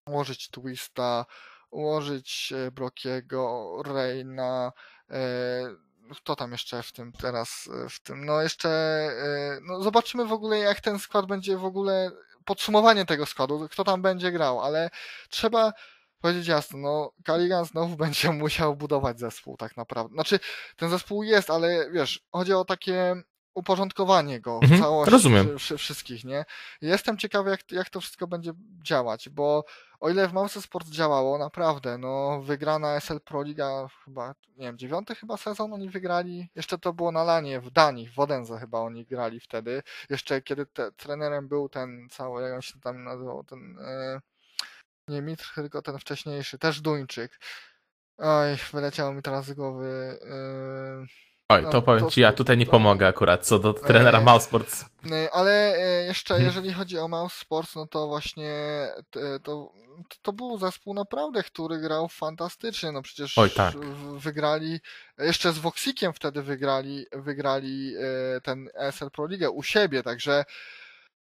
ułożyć Twista, ułożyć e, Brokiego, Reina, E, kto tam jeszcze w tym teraz, e, w tym, no jeszcze, e, no zobaczymy w ogóle jak ten skład będzie w ogóle, podsumowanie tego składu, kto tam będzie grał, ale trzeba powiedzieć jasno, no Kaligan znowu będzie musiał budować zespół tak naprawdę, znaczy ten zespół jest, ale wiesz, chodzi o takie uporządkowanie go w mhm, całości Rozumiem. wszystkich, nie? Jestem ciekawy jak, jak to wszystko będzie działać, bo o ile w Mouse Sport działało, naprawdę, no wygrana SL Pro Liga chyba, nie wiem, dziewiąty chyba sezon oni wygrali, jeszcze to było na Lanie w Danii, w Wodenze chyba oni grali wtedy, jeszcze kiedy te, trenerem był ten cały, jak on się tam nazywał, ten e, nie Mitr, tylko ten wcześniejszy, też Duńczyk. Oj, wyleciało mi teraz z głowy... E, Oj, to powiem ci, ja tutaj nie pomogę akurat, co do e, trenera e, Mousesports. E, ale jeszcze, mhm. jeżeli chodzi o Sports, no to właśnie to, to był zespół naprawdę, który grał fantastycznie, no przecież Oj, tak. wygrali, jeszcze z Voxikiem wtedy wygrali, wygrali ten ESL Pro League u siebie, także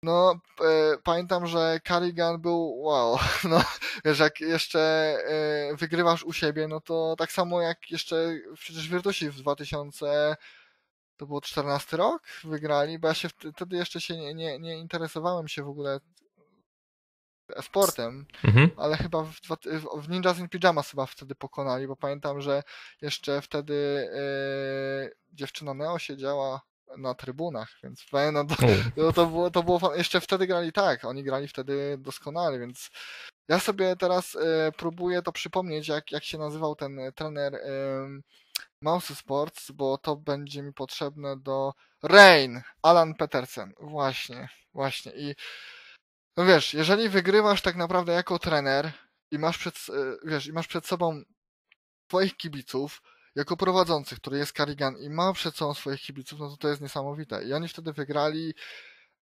no e, pamiętam, że Carrigan był wow, no wiesz, jak jeszcze e, wygrywasz u siebie, no to tak samo jak jeszcze przecież Wirtusi w 2000 to był 14 rok wygrali, bo ja się wtedy jeszcze się nie, nie, nie interesowałem się w ogóle sportem, mhm. ale chyba w, w Ninjas in Pyjamas chyba wtedy pokonali, bo pamiętam, że jeszcze wtedy e, dziewczyna Neo siedziała na trybunach, więc no to, no to, było, to było jeszcze wtedy grali tak, oni grali wtedy doskonale, więc ja sobie teraz e, próbuję to przypomnieć, jak, jak się nazywał ten e, trener e, Mouse Sports, bo to będzie mi potrzebne do Rain, Alan Petersen, właśnie, właśnie i no wiesz, jeżeli wygrywasz tak naprawdę jako trener i masz przed, wiesz, i masz przed sobą twoich kibiców, jako prowadzący, który jest Karigan i ma przed sobą swoich kibiców, no to to jest niesamowite. I oni wtedy wygrali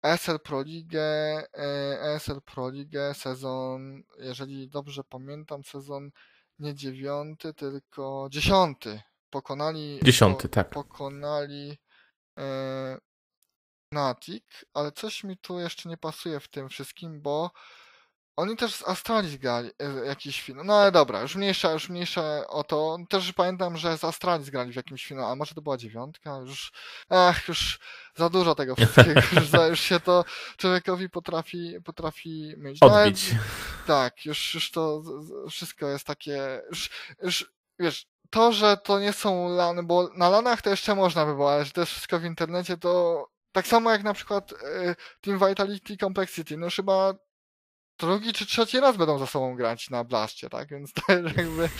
ESL Pro Ligę, ESL Pro Ligę sezon, jeżeli dobrze pamiętam, sezon nie dziewiąty, tylko dziesiąty. Pokonali. Dziesiąty, po, tak. Pokonali e, Natik, ale coś mi tu jeszcze nie pasuje w tym wszystkim, bo oni też z Astrali grali e, jakiś film. No ale dobra, już mniejsza, już mniejsza o to. Też pamiętam, że z Astrali grali w jakimś finał, a może to była dziewiątka? Już, ach, już za dużo tego wszystkiego. już, już się to człowiekowi potrafi, potrafi mieć. No, tak, już, już to wszystko jest takie, już, już wiesz, to, że to nie są lany, bo na lanach to jeszcze można by było, ale że to jest wszystko w internecie, to tak samo jak na przykład e, Team Vitality Complexity, no chyba drugi czy trzeci raz będą ze sobą grać na blaście, tak? Więc to jakby...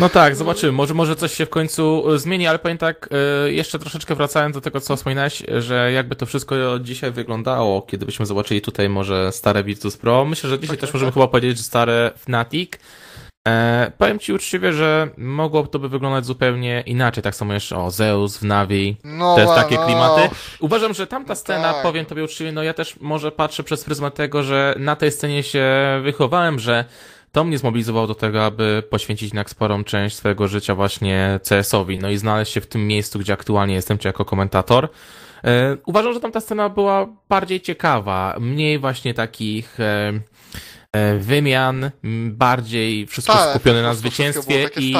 No tak, zobaczymy. Może, może coś się w końcu e, zmieni, ale powiem tak, e, jeszcze troszeczkę wracając do tego, co wspominałeś, że jakby to wszystko dzisiaj wyglądało, kiedybyśmy zobaczyli tutaj może stare Virtus Pro. Myślę, że dzisiaj tak, też tak. możemy tak. chyba powiedzieć, że stare Fnatic. E, powiem ci uczciwie, że mogłoby to by wyglądać zupełnie inaczej, tak samo jeszcze o Zeus w Navi, no, te takie no. klimaty. Uważam, że tamta scena, tak. powiem tobie uczciwie, no ja też może patrzę przez pryzmat tego, że na tej scenie się wychowałem, że to mnie zmobilizowało do tego, aby poświęcić jednak sporą część swojego życia właśnie CS-owi, no i znaleźć się w tym miejscu, gdzie aktualnie jestem, czy jako komentator. E, uważam, że tamta scena była bardziej ciekawa, mniej właśnie takich... E, E, wymian, bardziej wszystko skupione na zwycięstwie i,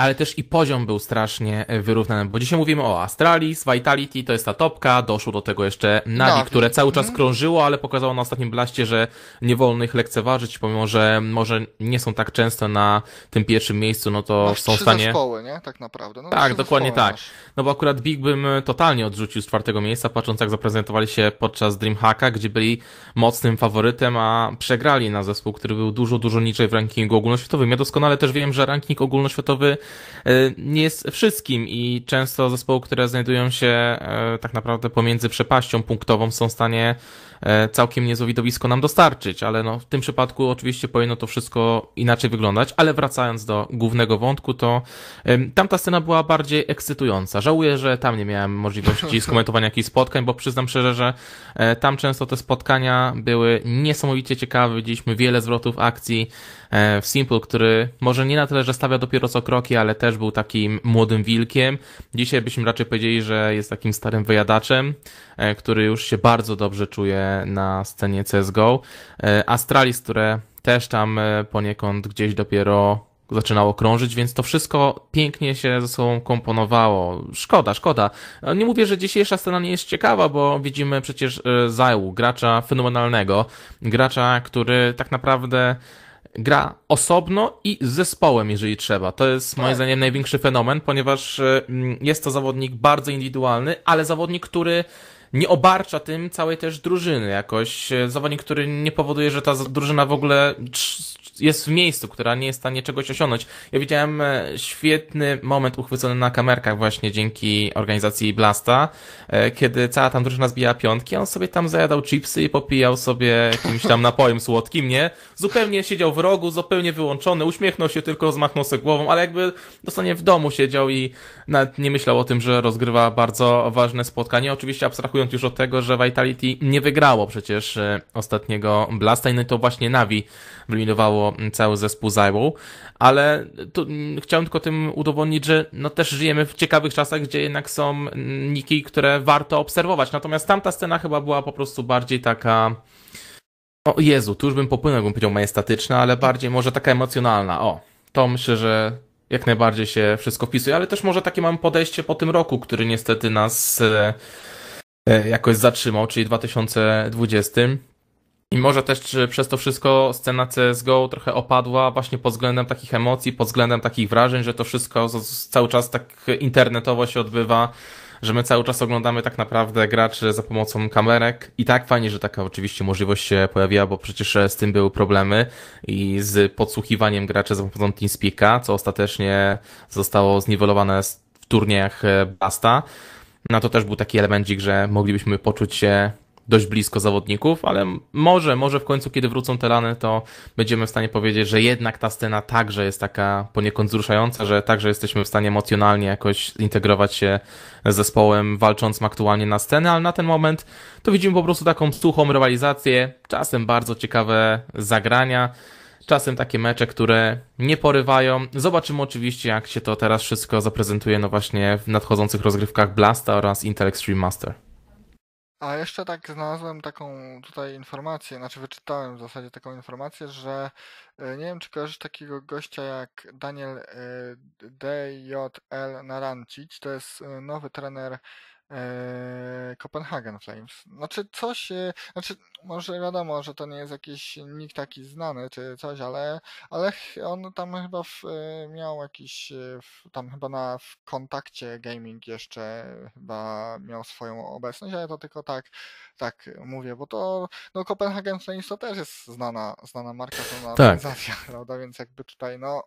ale też i poziom był strasznie e, wyrównany, bo dzisiaj mówimy o Astralis, Vitality, to jest ta topka, doszło do tego jeszcze Navi, no. które cały czas mhm. krążyło, ale pokazało na ostatnim blaście, że nie wolno ich lekceważyć, pomimo, że może nie są tak często na tym pierwszym miejscu, no to masz są w stanie... zespoły, nie? Tak naprawdę. No tak, dokładnie tak. Masz. No bo akurat Big bym e, totalnie odrzucił z czwartego miejsca, patrząc jak zaprezentowali się podczas Dreamhacka, gdzie byli mocnym faworytem, a przegrali na zespół, który był dużo, dużo niżej w rankingu ogólnoświatowym. Ja doskonale też wiem, że ranking ogólnoświatowy Y, nie jest wszystkim i często zespoły, które znajdują się e, tak naprawdę pomiędzy przepaścią punktową są w stanie e, całkiem niezłe widowisko nam dostarczyć, ale no, w tym przypadku oczywiście powinno to wszystko inaczej wyglądać, ale wracając do głównego wątku, to tamta scena była bardziej ekscytująca. Żałuję, że tam nie miałem możliwości skomentowania jakichś spotkań, bo przyznam szczerze, że e, tam często te spotkania były niesamowicie ciekawe, widzieliśmy wiele zwrotów akcji, E, w Simple, który może nie na tyle, że stawia dopiero co kroki, ale też był takim młodym wilkiem. Dzisiaj byśmy raczej powiedzieli, że jest takim starym wyjadaczem, e, który już się bardzo dobrze czuje na scenie CSGO. E, Astralis, które też tam poniekąd gdzieś dopiero zaczynało krążyć, więc to wszystko pięknie się ze sobą komponowało. Szkoda, szkoda. No, nie mówię, że dzisiejsza scena nie jest ciekawa, bo widzimy przecież Zajłu, gracza fenomenalnego, gracza, który tak naprawdę gra osobno i z zespołem, jeżeli trzeba. To jest moim tak. zdaniem największy fenomen, ponieważ y, mm, jest to zawodnik bardzo indywidualny, ale zawodnik, który nie obarcza tym całej też drużyny jakoś. Y, zawodnik, który nie powoduje, że ta drużyna w ogóle jest w miejscu, która nie jest w stanie czegoś osiągnąć. Ja widziałem e, świetny moment uchwycony na kamerkach właśnie dzięki organizacji Blasta, e, kiedy cała tam drużyna zbijała piątki, on sobie tam zajadał chipsy i popijał sobie jakimś tam napojem słodkim, nie? Zupełnie siedział w rogu, zupełnie wyłączony, uśmiechnął się tylko, zmachnął sobie głową, ale jakby dosłownie w domu siedział i nawet nie myślał o tym, że rozgrywa bardzo ważne spotkanie. Oczywiście abstrahując już od tego, że Vitality nie wygrało przecież e, ostatniego Blasta i no to właśnie Navi wyeliminowało cały zespół zajął, ale tu, chciałem tylko tym udowodnić, że no też żyjemy w ciekawych czasach, gdzie jednak są niki, które warto obserwować. Natomiast tamta scena chyba była po prostu bardziej taka. O Jezu, tu już bym popłynął, bym powiedział majestatyczna, ale bardziej może taka emocjonalna. O, to myślę, że jak najbardziej się wszystko wpisuje, ale też może takie mam podejście po tym roku, który niestety nas e, e, jakoś zatrzymał, czyli 2020 i może też przez to wszystko scena CSGO trochę opadła właśnie pod względem takich emocji, pod względem takich wrażeń, że to wszystko cały czas tak internetowo się odbywa, że my cały czas oglądamy tak naprawdę graczy za pomocą kamerek. I tak fajnie, że taka oczywiście możliwość się pojawiła, bo przecież e, z tym były problemy i z podsłuchiwaniem graczy za pomocą TeamSpeak'a, co ostatecznie zostało zniwelowane w turniejach e, Basta. No to też był taki elemencik, że moglibyśmy poczuć się dość blisko zawodników, ale może, może w końcu, kiedy wrócą te rany, to będziemy w stanie powiedzieć, że jednak ta scena także jest taka poniekąd wzruszająca, że także jesteśmy w stanie emocjonalnie jakoś integrować się z zespołem, walcząc aktualnie na scenę, ale na ten moment to widzimy po prostu taką suchą rywalizację, czasem bardzo ciekawe zagrania czasem takie mecze, które nie porywają. Zobaczymy oczywiście, jak się to teraz wszystko zaprezentuje, no właśnie w nadchodzących rozgrywkach Blasta oraz Intel Extreme Master. A jeszcze tak znalazłem taką tutaj informację, znaczy wyczytałem w zasadzie taką informację, że e, nie wiem, czy kojarzysz takiego gościa jak Daniel e, DJL Narancic, to jest e, nowy trener Copenhagen e, Flames. Znaczy coś, e, znaczy może wiadomo, że to nie jest jakiś nikt taki znany czy coś, ale, ale on tam chyba w, e, miał jakiś, w, tam chyba na w kontakcie gaming jeszcze chyba miał swoją obecność, ale to tylko tak, tak mówię, bo to no Copenhagen Flames to też jest znana, znana marka, znana tak. organizacja, prawda, więc jakby tutaj no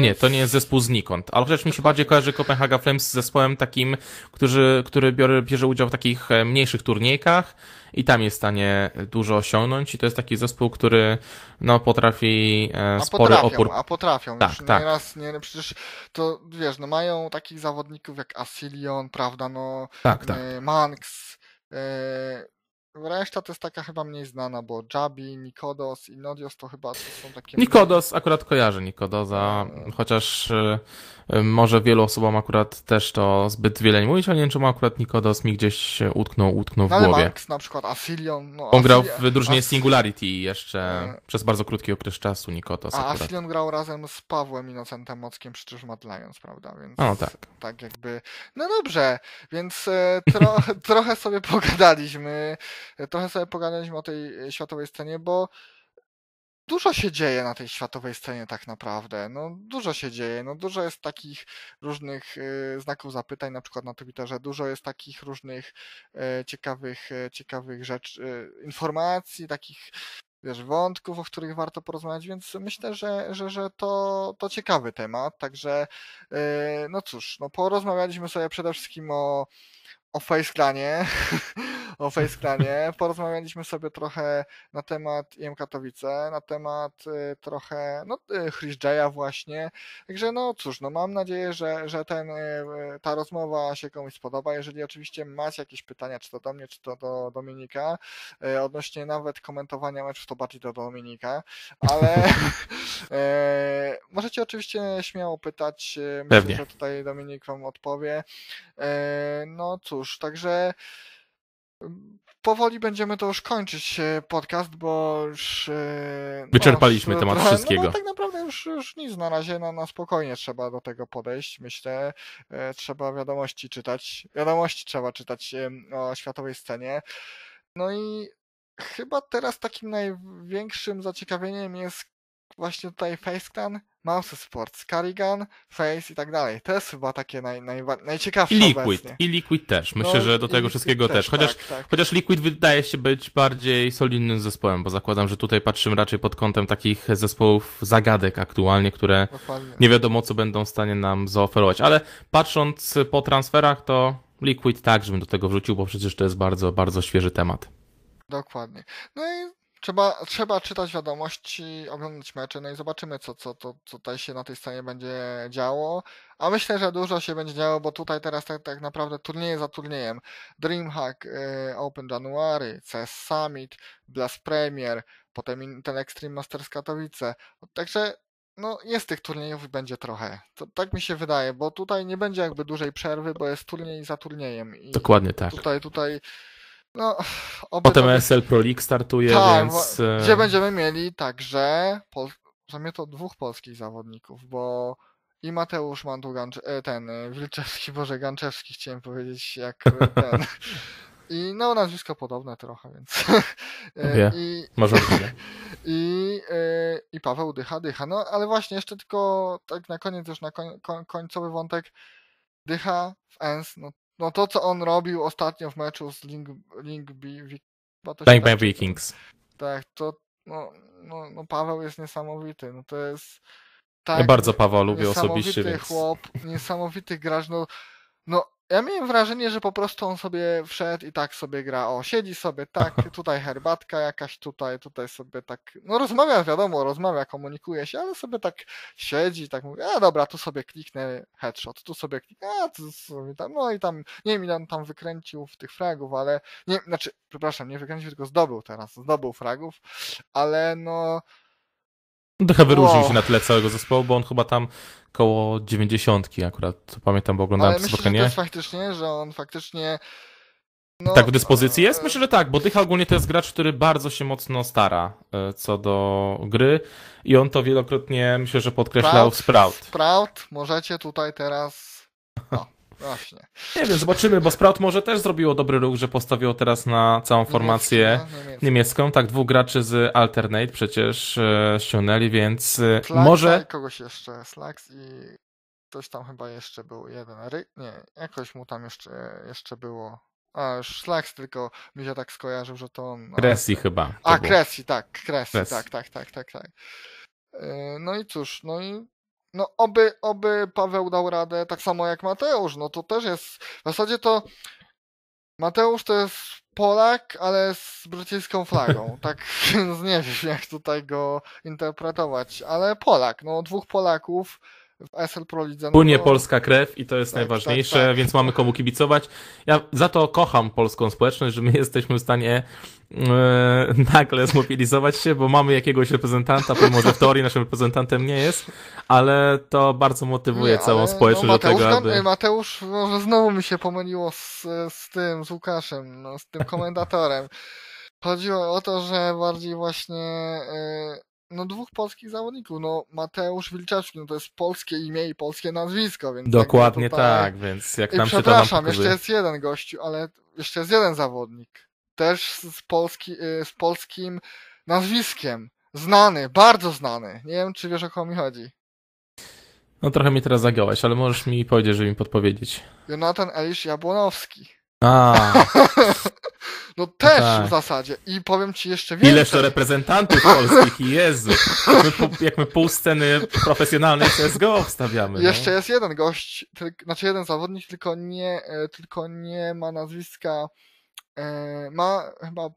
nie, to nie jest zespół znikąd, ale chociaż mi się bardziej kojarzy Kopenhaga Flames z zespołem takim, który, który bierze udział w takich e, mniejszych turniejkach i tam jest w stanie dużo osiągnąć i to jest taki zespół, który no, potrafi e, a spory potrafią, opór... A potrafią, tak, już tak. Nieraz, nie, przecież to wiesz, no mają takich zawodników jak Asilion, prawda, no tak, tak. E, Manx, Reszta to jest taka chyba mniej znana, bo Jabi, Nikodos i Nodios to chyba to są takie. Nikodos, akurat kojarzę Nikodosa, chociaż y, może wielu osobom akurat też to zbyt wiele nie mówić, ale nie wiem, czemu akurat Nikodos mi gdzieś utknął, utknął w głowie. No, ale głowie. na przykład Aphelion. No, On grał w drużynie Aphelion. Singularity jeszcze e. przez bardzo krótki okres czasu Nikodos. A Aphelion grał razem z Pawłem Innocentem Mockiem, przecież Mad Lions, prawda? Więc no tak. Tak jakby, no dobrze, więc e, tro, trochę sobie pogadaliśmy, trochę sobie pogadaliśmy o tej e, światowej scenie, bo dużo się dzieje na tej światowej scenie tak naprawdę. No, dużo się dzieje, no, dużo jest takich różnych y, znaków zapytań, na przykład na Twitterze, dużo jest takich różnych y, ciekawych, y, ciekawych rzeczy, informacji, takich wiesz, wątków, o których warto porozmawiać, więc myślę, że, że, że to, to ciekawy temat, także no cóż, no porozmawialiśmy sobie przede wszystkim o, o FaceClanie, o FaceClanie. Porozmawialiśmy sobie trochę na temat IM Katowice, na temat y, trochę no, y, Chris Jaya właśnie. Także no cóż, no mam nadzieję, że, że ten, y, ta rozmowa się komuś spodoba. Jeżeli oczywiście macie jakieś pytania, czy to do mnie, czy to do Dominika, odnośnie nawet komentowania meczów, to bardziej do Dominika, ale możecie oczywiście śmiało pytać. Myślę, Pewnie. że tutaj Dominik Wam odpowie. no cóż, także powoli będziemy to już kończyć e, podcast, bo już. E, no, Wyczerpaliśmy temat trochę, no, wszystkiego. no, tak naprawdę już, już nic na razie na, na spokojnie trzeba do tego podejść. Myślę, e, trzeba wiadomości czytać. Wiadomości trzeba czytać o światowej scenie. No i chyba teraz takim największym zaciekawieniem jest właśnie tutaj Faceclan, Mouse Sports, Carrigan, Face i tak dalej. To jest chyba takie naj, naj, najciekawsze I Liquid, obecnie. i Liquid też. No, Myślę, no, że do tego wszystkiego też. też. Chociaż, tak, tak. chociaż Liquid wydaje się być bardziej solidnym zespołem, bo zakładam, że tutaj patrzymy raczej pod kątem takich zespołów zagadek aktualnie, które Dokładnie. nie wiadomo co będą w stanie nam zaoferować. Ale patrząc po transferach, to Liquid tak, bym do tego wrzucił, bo przecież to jest bardzo, bardzo świeży temat. Dokładnie. No i trzeba, trzeba czytać wiadomości, oglądać mecze, no i zobaczymy, co, co, co tutaj się na tej scenie będzie działo. A myślę, że dużo się będzie działo, bo tutaj teraz tak, tak naprawdę turnieje za turniejem. Dreamhack, e, Open January, CS Summit, Blast Premier, potem ten Extreme Masters Katowice. Także no jest tych turniejów i będzie trochę. To, tak mi się wydaje, bo tutaj nie będzie jakby dużej przerwy, bo jest turniej za turniejem. I Dokładnie tak. Tutaj, tutaj no, oby Potem to... SL Pro League startuje, tak, więc... E, gdzie będziemy mieli także po, w sumie to dwóch polskich zawodników, bo i Mateusz Mandu, e, ten e, Wilczewski, Boże, Ganczewski chciałem powiedzieć, jak ten... I no, nazwisko podobne trochę, więc. Yeah, I, może i, I Paweł dycha, dycha. No, ale właśnie, jeszcze tylko tak na koniec, już na koń, końcowy wątek. Dycha w ENS, no no to, co on robił ostatnio w meczu z Link, Link B, Vikings. Tak, to no, no, no Paweł jest niesamowity. No to jest tak, ja bardzo Paweł lubię osobiście. Niesamowity więc... chłop, niesamowity gracz. No, no ja miałem wrażenie, że po prostu on sobie wszedł i tak sobie gra. O, siedzi sobie tak, tutaj herbatka jakaś, tutaj, tutaj sobie tak. No rozmawia, wiadomo, rozmawia, komunikuje się, ale sobie tak siedzi, tak mówi, a dobra, tu sobie kliknę headshot, tu sobie kliknę, a tu sobie tam, no i tam, nie wiem, tam, tam wykręcił w tych fragów, ale nie, znaczy, przepraszam, nie wykręcił, tylko zdobył teraz, zdobył fragów, ale no no trochę wyróżnił wow. się na tyle całego zespołu, bo on chyba tam koło dziewięćdziesiątki akurat, to pamiętam, bo oglądałem Ale spotkanie. jest faktycznie, że on faktycznie... No, tak w dyspozycji e, jest? Myślę, że tak, bo Dycha ogólnie to jest gracz, który bardzo się mocno stara e, co do gry i on to wielokrotnie, myślę, że podkreślał Sprout. Sprout, możecie tutaj teraz... No. Właśnie. Nie wiem, zobaczymy, bo Sprout może też zrobiło dobry ruch, że postawiło teraz na całą formację no, no, niemiecką. niemiecką. Tak, dwóch graczy z Alternate przecież e, ściągnęli, więc Slags, e, tak, może... kogoś jeszcze, Slags i ktoś tam chyba jeszcze był, jeden, Ry... nie, jakoś mu tam jeszcze, jeszcze było. A, już Slags tylko mi się tak skojarzył, że to on... Kresi chyba. A, Kresi, tak, Kresi, tak, tak, tak, tak, tak. E, no i cóż, no i no oby, oby Paweł dał radę, tak samo jak Mateusz, no to też jest, w zasadzie to Mateusz to jest Polak, ale z brytyjską flagą, tak więc nie wiem jak tutaj go interpretować, ale Polak, no dwóch Polaków, w SL Pro Lidze. No Płynie polska krew i to jest tak, najważniejsze, tak, tak. więc mamy komu kibicować. Ja za to kocham polską społeczność, że my jesteśmy w stanie yy, nagle zmobilizować się, bo mamy jakiegoś reprezentanta, pomimo że w teorii naszym reprezentantem nie jest, ale to bardzo motywuje nie, całą no, społeczność no, Mateusz, do tego, aby... Mateusz, może znowu mi się pomyliło z, z tym, z Łukaszem, no, z tym komendatorem. Chodziło o to, że bardziej właśnie... Yy no dwóch polskich zawodników, no Mateusz Wilczewski, no to jest polskie imię i polskie nazwisko, więc... Dokładnie tak, tutaj... tak więc jak I nam przepraszam, Przepraszam, jeszcze jest jeden gościu, ale jeszcze jest jeden zawodnik, też z, Polski, y, z polskim nazwiskiem, znany, bardzo znany, nie wiem czy wiesz o kogo mi chodzi. No trochę mi teraz zagałeś, ale możesz mi powiedzieć, żeby mi podpowiedzieć. Jonathan Elisz Jabłonowski. A, No też tak. w zasadzie. I powiem ci jeszcze więcej. Ileż to reprezentantów polskich, Jezu. My jak my pół sceny profesjonalnej CSGO obstawiamy. No. Jeszcze jest jeden gość, tylko, znaczy jeden zawodnik, tylko nie, e, tylko nie ma nazwiska. E, ma chyba e,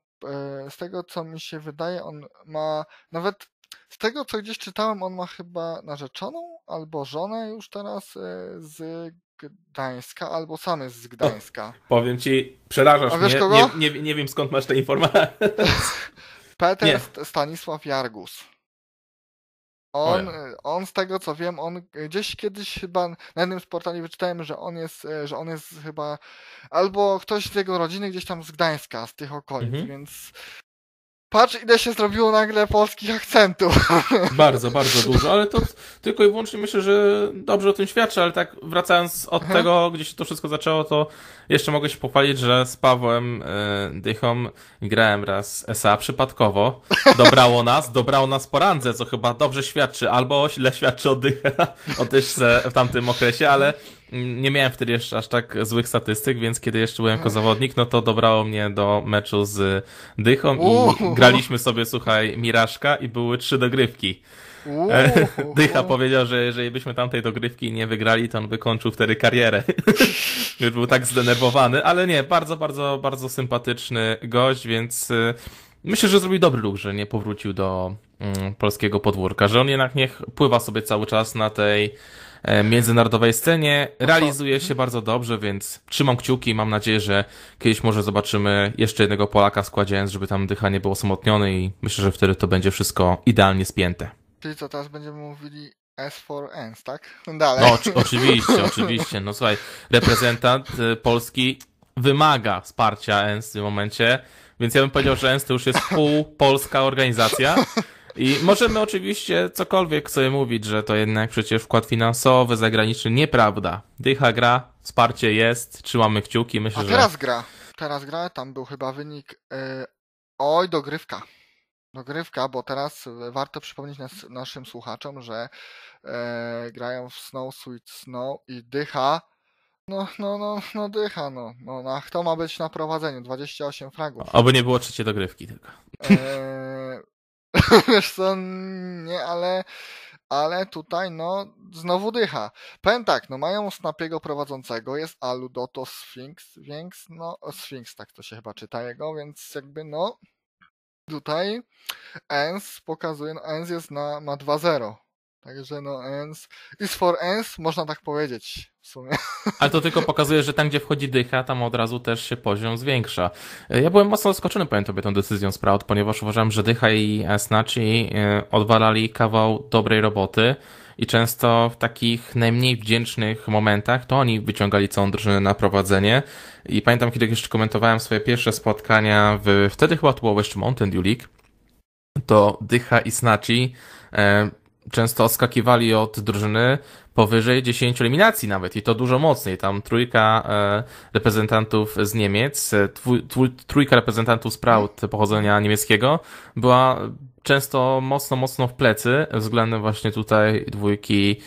z tego co mi się wydaje, on ma nawet z tego co gdzieś czytałem, on ma chyba narzeczoną albo żonę już teraz z Gdańska albo sam jest z Gdańska. O, powiem ci, przerażasz A mnie. Nie, nie, nie, wiem skąd masz te informacje. Peter nie. Stanisław Jargus. On, on z tego co wiem, on gdzieś kiedyś chyba na jednym z portali wyczytałem, że on jest, e, że on jest chyba albo ktoś z jego rodziny gdzieś tam z Gdańska, z tych okolic, mhm. więc Patrz, ile się zrobiło nagle polskich akcentów. Bardzo, bardzo dużo, ale to tylko i wyłącznie myślę, że dobrze o tym świadczy, ale tak wracając od Aha. tego, gdzie się to wszystko zaczęło, to jeszcze mogę się pochwalić, że z Pawłem y, Dychą grałem raz SA przypadkowo. Dobrało nas, dobrało nas randze, co chyba dobrze świadczy, albo źle świadczy o Dychę, o Dyszce w tamtym okresie, ale nie miałem wtedy jeszcze aż tak złych statystyk, więc kiedy jeszcze byłem jako zawodnik, no to dobrało mnie do meczu z Dychą i graliśmy sobie, słuchaj, Mirażka i były trzy dogrywki. E, Dycha powiedział, że jeżeli byśmy tamtej dogrywki nie wygrali, to on wykończył wtedy karierę. był tak zdenerwowany, ale nie, bardzo, bardzo, bardzo sympatyczny gość, więc e, myślę, że zrobił dobry ruch, że nie powrócił do mm, polskiego podwórka, że on jednak niech pływa sobie cały czas na tej E, międzynarodowej scenie. Realizuje się bardzo dobrze, więc trzymam kciuki i mam nadzieję, że kiedyś może zobaczymy jeszcze jednego Polaka w składzie, żeby tam dychanie było samotnione i myślę, że wtedy to będzie wszystko idealnie spięte. Czyli co, teraz będziemy mówili S for Ends, tak? No dalej. No, oczy oczywiście, oczywiście. No słuchaj, reprezentant e, Polski wymaga wsparcia ENS w tym momencie, więc ja bym powiedział, że ENS to już jest półpolska polska organizacja, I możemy oczywiście cokolwiek sobie mówić, że to jednak przecież wkład finansowy, zagraniczny, nieprawda. Dycha gra, wsparcie jest, trzymamy kciuki, myślę, A teraz że... gra, teraz gra, tam był chyba wynik, yy... oj, dogrywka. Dogrywka, bo teraz y, warto przypomnieć nas, naszym słuchaczom, że yy, grają w Snow Sweet Snow i dycha no, no, no, no dycha, no. no, no a kto ma być na prowadzeniu? 28 fragów. Oby nie było trzeciej dogrywki tylko. Eee, Wiesz co, nie, ale, ale tutaj no znowu dycha. Powiem tak, no mają Snapiego prowadzącego, jest Alu, Doto, Sphinx, więc no Sphinx tak to się chyba czyta jego, więc jakby no tutaj Ens pokazuje, no Ens jest na, ma 2-0 Także no ends. Is for ends, można tak powiedzieć w sumie. Ale to tylko pokazuje, że tam gdzie wchodzi dycha, tam od razu też się poziom zwiększa. Ja byłem mocno zaskoczony, powiem tobie, tą decyzją Sprout, ponieważ uważałem, że dycha i Snatchi e, odwalali kawał dobrej roboty i często w takich najmniej wdzięcznych momentach to oni wyciągali całą drużynę na prowadzenie. I pamiętam, kiedy jeszcze komentowałem swoje pierwsze spotkania w, wtedy chyba to było jeszcze Mountain Dew League, to Dycha i Snatchi e, często odskakiwali od drużyny powyżej 10 eliminacji nawet i to dużo mocniej. Tam trójka e, reprezentantów z Niemiec, e, trójka reprezentantów z Proud pochodzenia niemieckiego była często mocno, mocno w plecy względem właśnie tutaj dwójki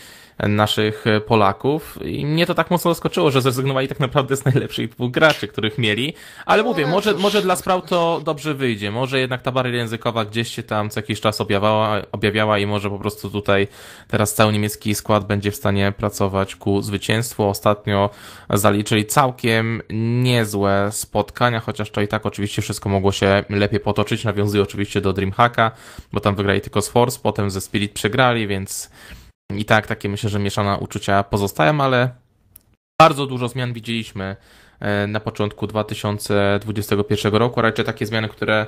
naszych e, Polaków i mnie to tak mocno zaskoczyło, że zrezygnowali tak naprawdę z najlepszych dwóch graczy, których mieli, ale mówię, no, może, może dla spraw to dobrze wyjdzie, może jednak ta bariera językowa gdzieś się tam co jakiś czas objawiała, objawiała i może po prostu tutaj teraz cały niemiecki skład będzie w stanie pracować ku zwycięstwu. Ostatnio zaliczyli całkiem niezłe spotkania, chociaż to i tak oczywiście wszystko mogło się lepiej potoczyć, nawiązuje oczywiście do Dreamhacka, bo tam wygrali tylko z Force, potem ze Spirit przegrali, więc i tak takie myślę, że mieszane uczucia pozostają, ale bardzo dużo zmian widzieliśmy e, na początku 2021 roku, raczej takie zmiany, które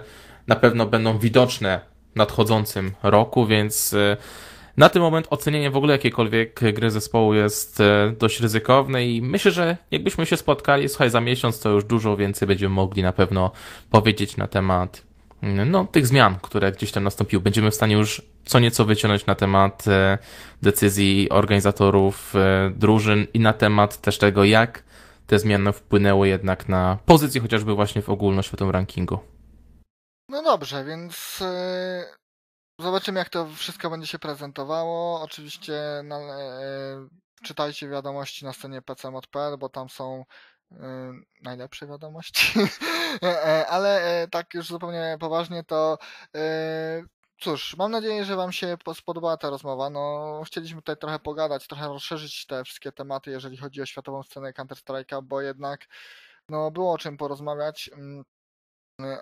na pewno będą widoczne w nadchodzącym roku, więc e, na ten moment ocenienie w ogóle jakiejkolwiek gry zespołu jest e, dość ryzykowne i myślę, że jakbyśmy się spotkali, słuchaj, za miesiąc to już dużo więcej będziemy mogli na pewno powiedzieć na temat no, tych zmian, które gdzieś tam nastąpiły. Będziemy w stanie już co nieco wyciągnąć na temat e, decyzji organizatorów e, drużyn i na temat też tego, jak te zmiany wpłynęły jednak na pozycję chociażby właśnie w ogólnoświatowym rankingu. No dobrze, więc e, zobaczymy jak to wszystko będzie się prezentowało. Oczywiście na, czytajcie wiadomości na stronie pcm.pl, bo tam są najlepsze wiadomości. Ale tak już zupełnie poważnie to cóż, mam nadzieję, że Wam się spodobała ta rozmowa. No, chcieliśmy tutaj trochę pogadać, trochę rozszerzyć te wszystkie tematy, jeżeli chodzi o światową scenę Counter-Strike'a, bo jednak no, było o czym porozmawiać. Mm,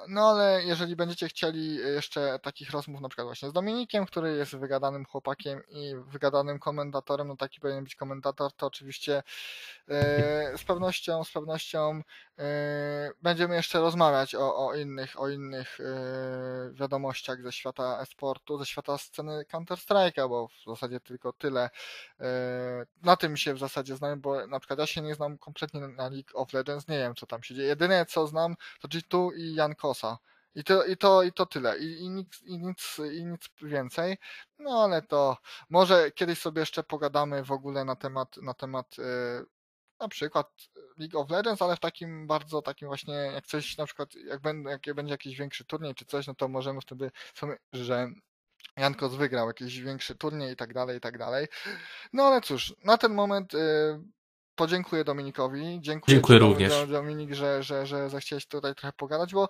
no ale jeżeli będziecie chcieli jeszcze takich rozmów, na przykład właśnie z Dominikiem, który jest wygadanym chłopakiem i wygadanym komentatorem, no taki powinien być komentator, to oczywiście e, z pewnością, z pewnością e, będziemy jeszcze rozmawiać o, o innych, o innych e, wiadomościach ze świata e-sportu, ze świata sceny Counter-Strike'a, bo w zasadzie tylko tyle. Na tym się w zasadzie znam, bo na przykład ja się nie znam kompletnie na League of Legends, nie wiem co tam się dzieje. Jedyne co znam to G2 i Jan Jankosa I to, i to, i to tyle. I, i, nic, i, nic, I nic więcej. No ale to może kiedyś sobie jeszcze pogadamy w ogóle na temat, na temat yy, na przykład League of Legends, ale w takim bardzo takim właśnie, jak coś na przykład, jak, będę, jak będzie jakiś większy turniej czy coś, no to możemy wtedy sobie, że Jankos wygrał jakiś większy turniej i tak dalej, i tak dalej. No ale cóż, na ten moment. Yy, podziękuję Dominikowi. Dziękuję, dziękuję również. Dominik, że, że, że zechciałeś tutaj trochę pogadać, bo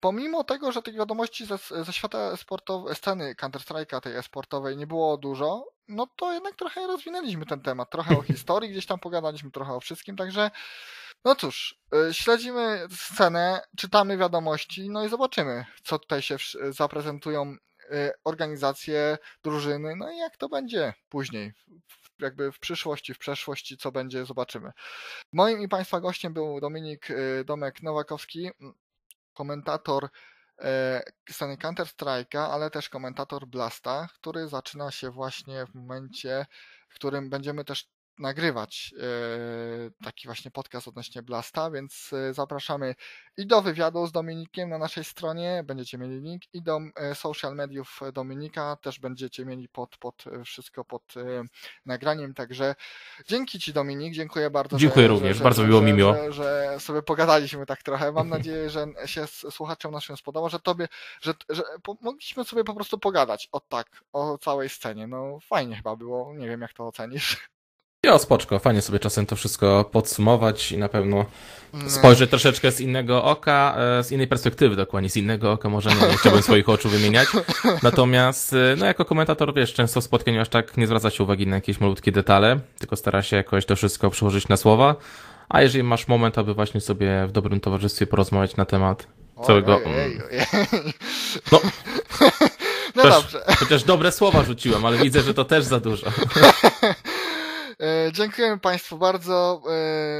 pomimo tego, że tych wiadomości ze, ze świata sportowej, sceny Counter-Strike'a tej e-sportowej nie było dużo, no to jednak trochę rozwinęliśmy ten temat. Trochę o historii gdzieś tam pogadaliśmy, trochę o wszystkim, także no cóż, y, śledzimy scenę, czytamy wiadomości, no i zobaczymy, co tutaj się zaprezentują y, organizacje, drużyny, no i jak to będzie później jakby w przyszłości, w przeszłości, co będzie, zobaczymy. Moim i Państwa gościem był Dominik y, Domek-Nowakowski, komentator e, sceny Counter Strike'a, ale też komentator Blasta, który zaczyna się właśnie w momencie, w którym będziemy też nagrywać e, taki właśnie podcast odnośnie Blasta, więc e, zapraszamy i do wywiadu z Dominikiem na naszej stronie, będziecie mieli link, i do e, social mediów Dominika, też będziecie mieli pod, pod wszystko pod nagraniem, także dzięki Ci Dominik, dziękuję bardzo. Dziękuję że, również, że, bardzo że, było mi miło. Że, że, sobie pogadaliśmy tak trochę, mam nadzieję, że się słuchaczom naszym spodoba, że Tobie, że, że mogliśmy sobie po prostu pogadać o tak, o całej scenie, no fajnie chyba było, nie wiem jak to ocenisz. Jo, spoczko, fajnie sobie czasem to wszystko podsumować i na pewno no. spojrzeć troszeczkę z innego oka, e, z innej perspektywy dokładnie, z innego oka może nie, nie chciałbym swoich oczu wymieniać. Natomiast, e, no jako komentator, wiesz, często spotkaniu aż tak nie zwraca się uwagi na jakieś malutkie detale, tylko stara się jakoś to wszystko przełożyć na słowa. A jeżeli masz moment, aby właśnie sobie w dobrym towarzystwie porozmawiać na temat całego... Oj, oj, mm. oj, no. No dobrze. Chociaż dobre słowa rzuciłem, ale widzę, że to też za dużo. E, dziękujemy Państwu bardzo.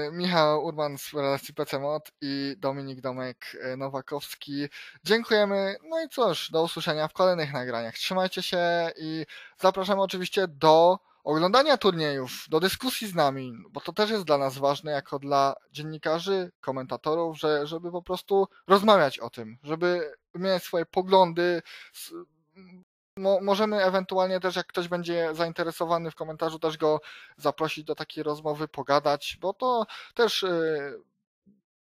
E, Michał Urban z relacji PCMOD i Dominik Domek e, Nowakowski. Dziękujemy. No i cóż, do usłyszenia w kolejnych nagraniach. Trzymajcie się i zapraszamy oczywiście do oglądania turniejów, do dyskusji z nami, bo to też jest dla nas ważne, jako dla dziennikarzy, komentatorów, że, żeby po prostu rozmawiać o tym, żeby mieć swoje poglądy, Mo możemy ewentualnie też, jak ktoś będzie zainteresowany w komentarzu, też go zaprosić do takiej rozmowy, pogadać, bo to też. Y,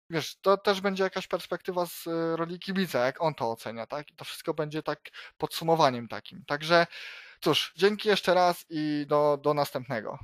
wiesz, to też będzie jakaś perspektywa z y, roli kibica, jak on to ocenia, tak? I to wszystko będzie tak podsumowaniem takim. Także cóż, dzięki jeszcze raz i do, do następnego.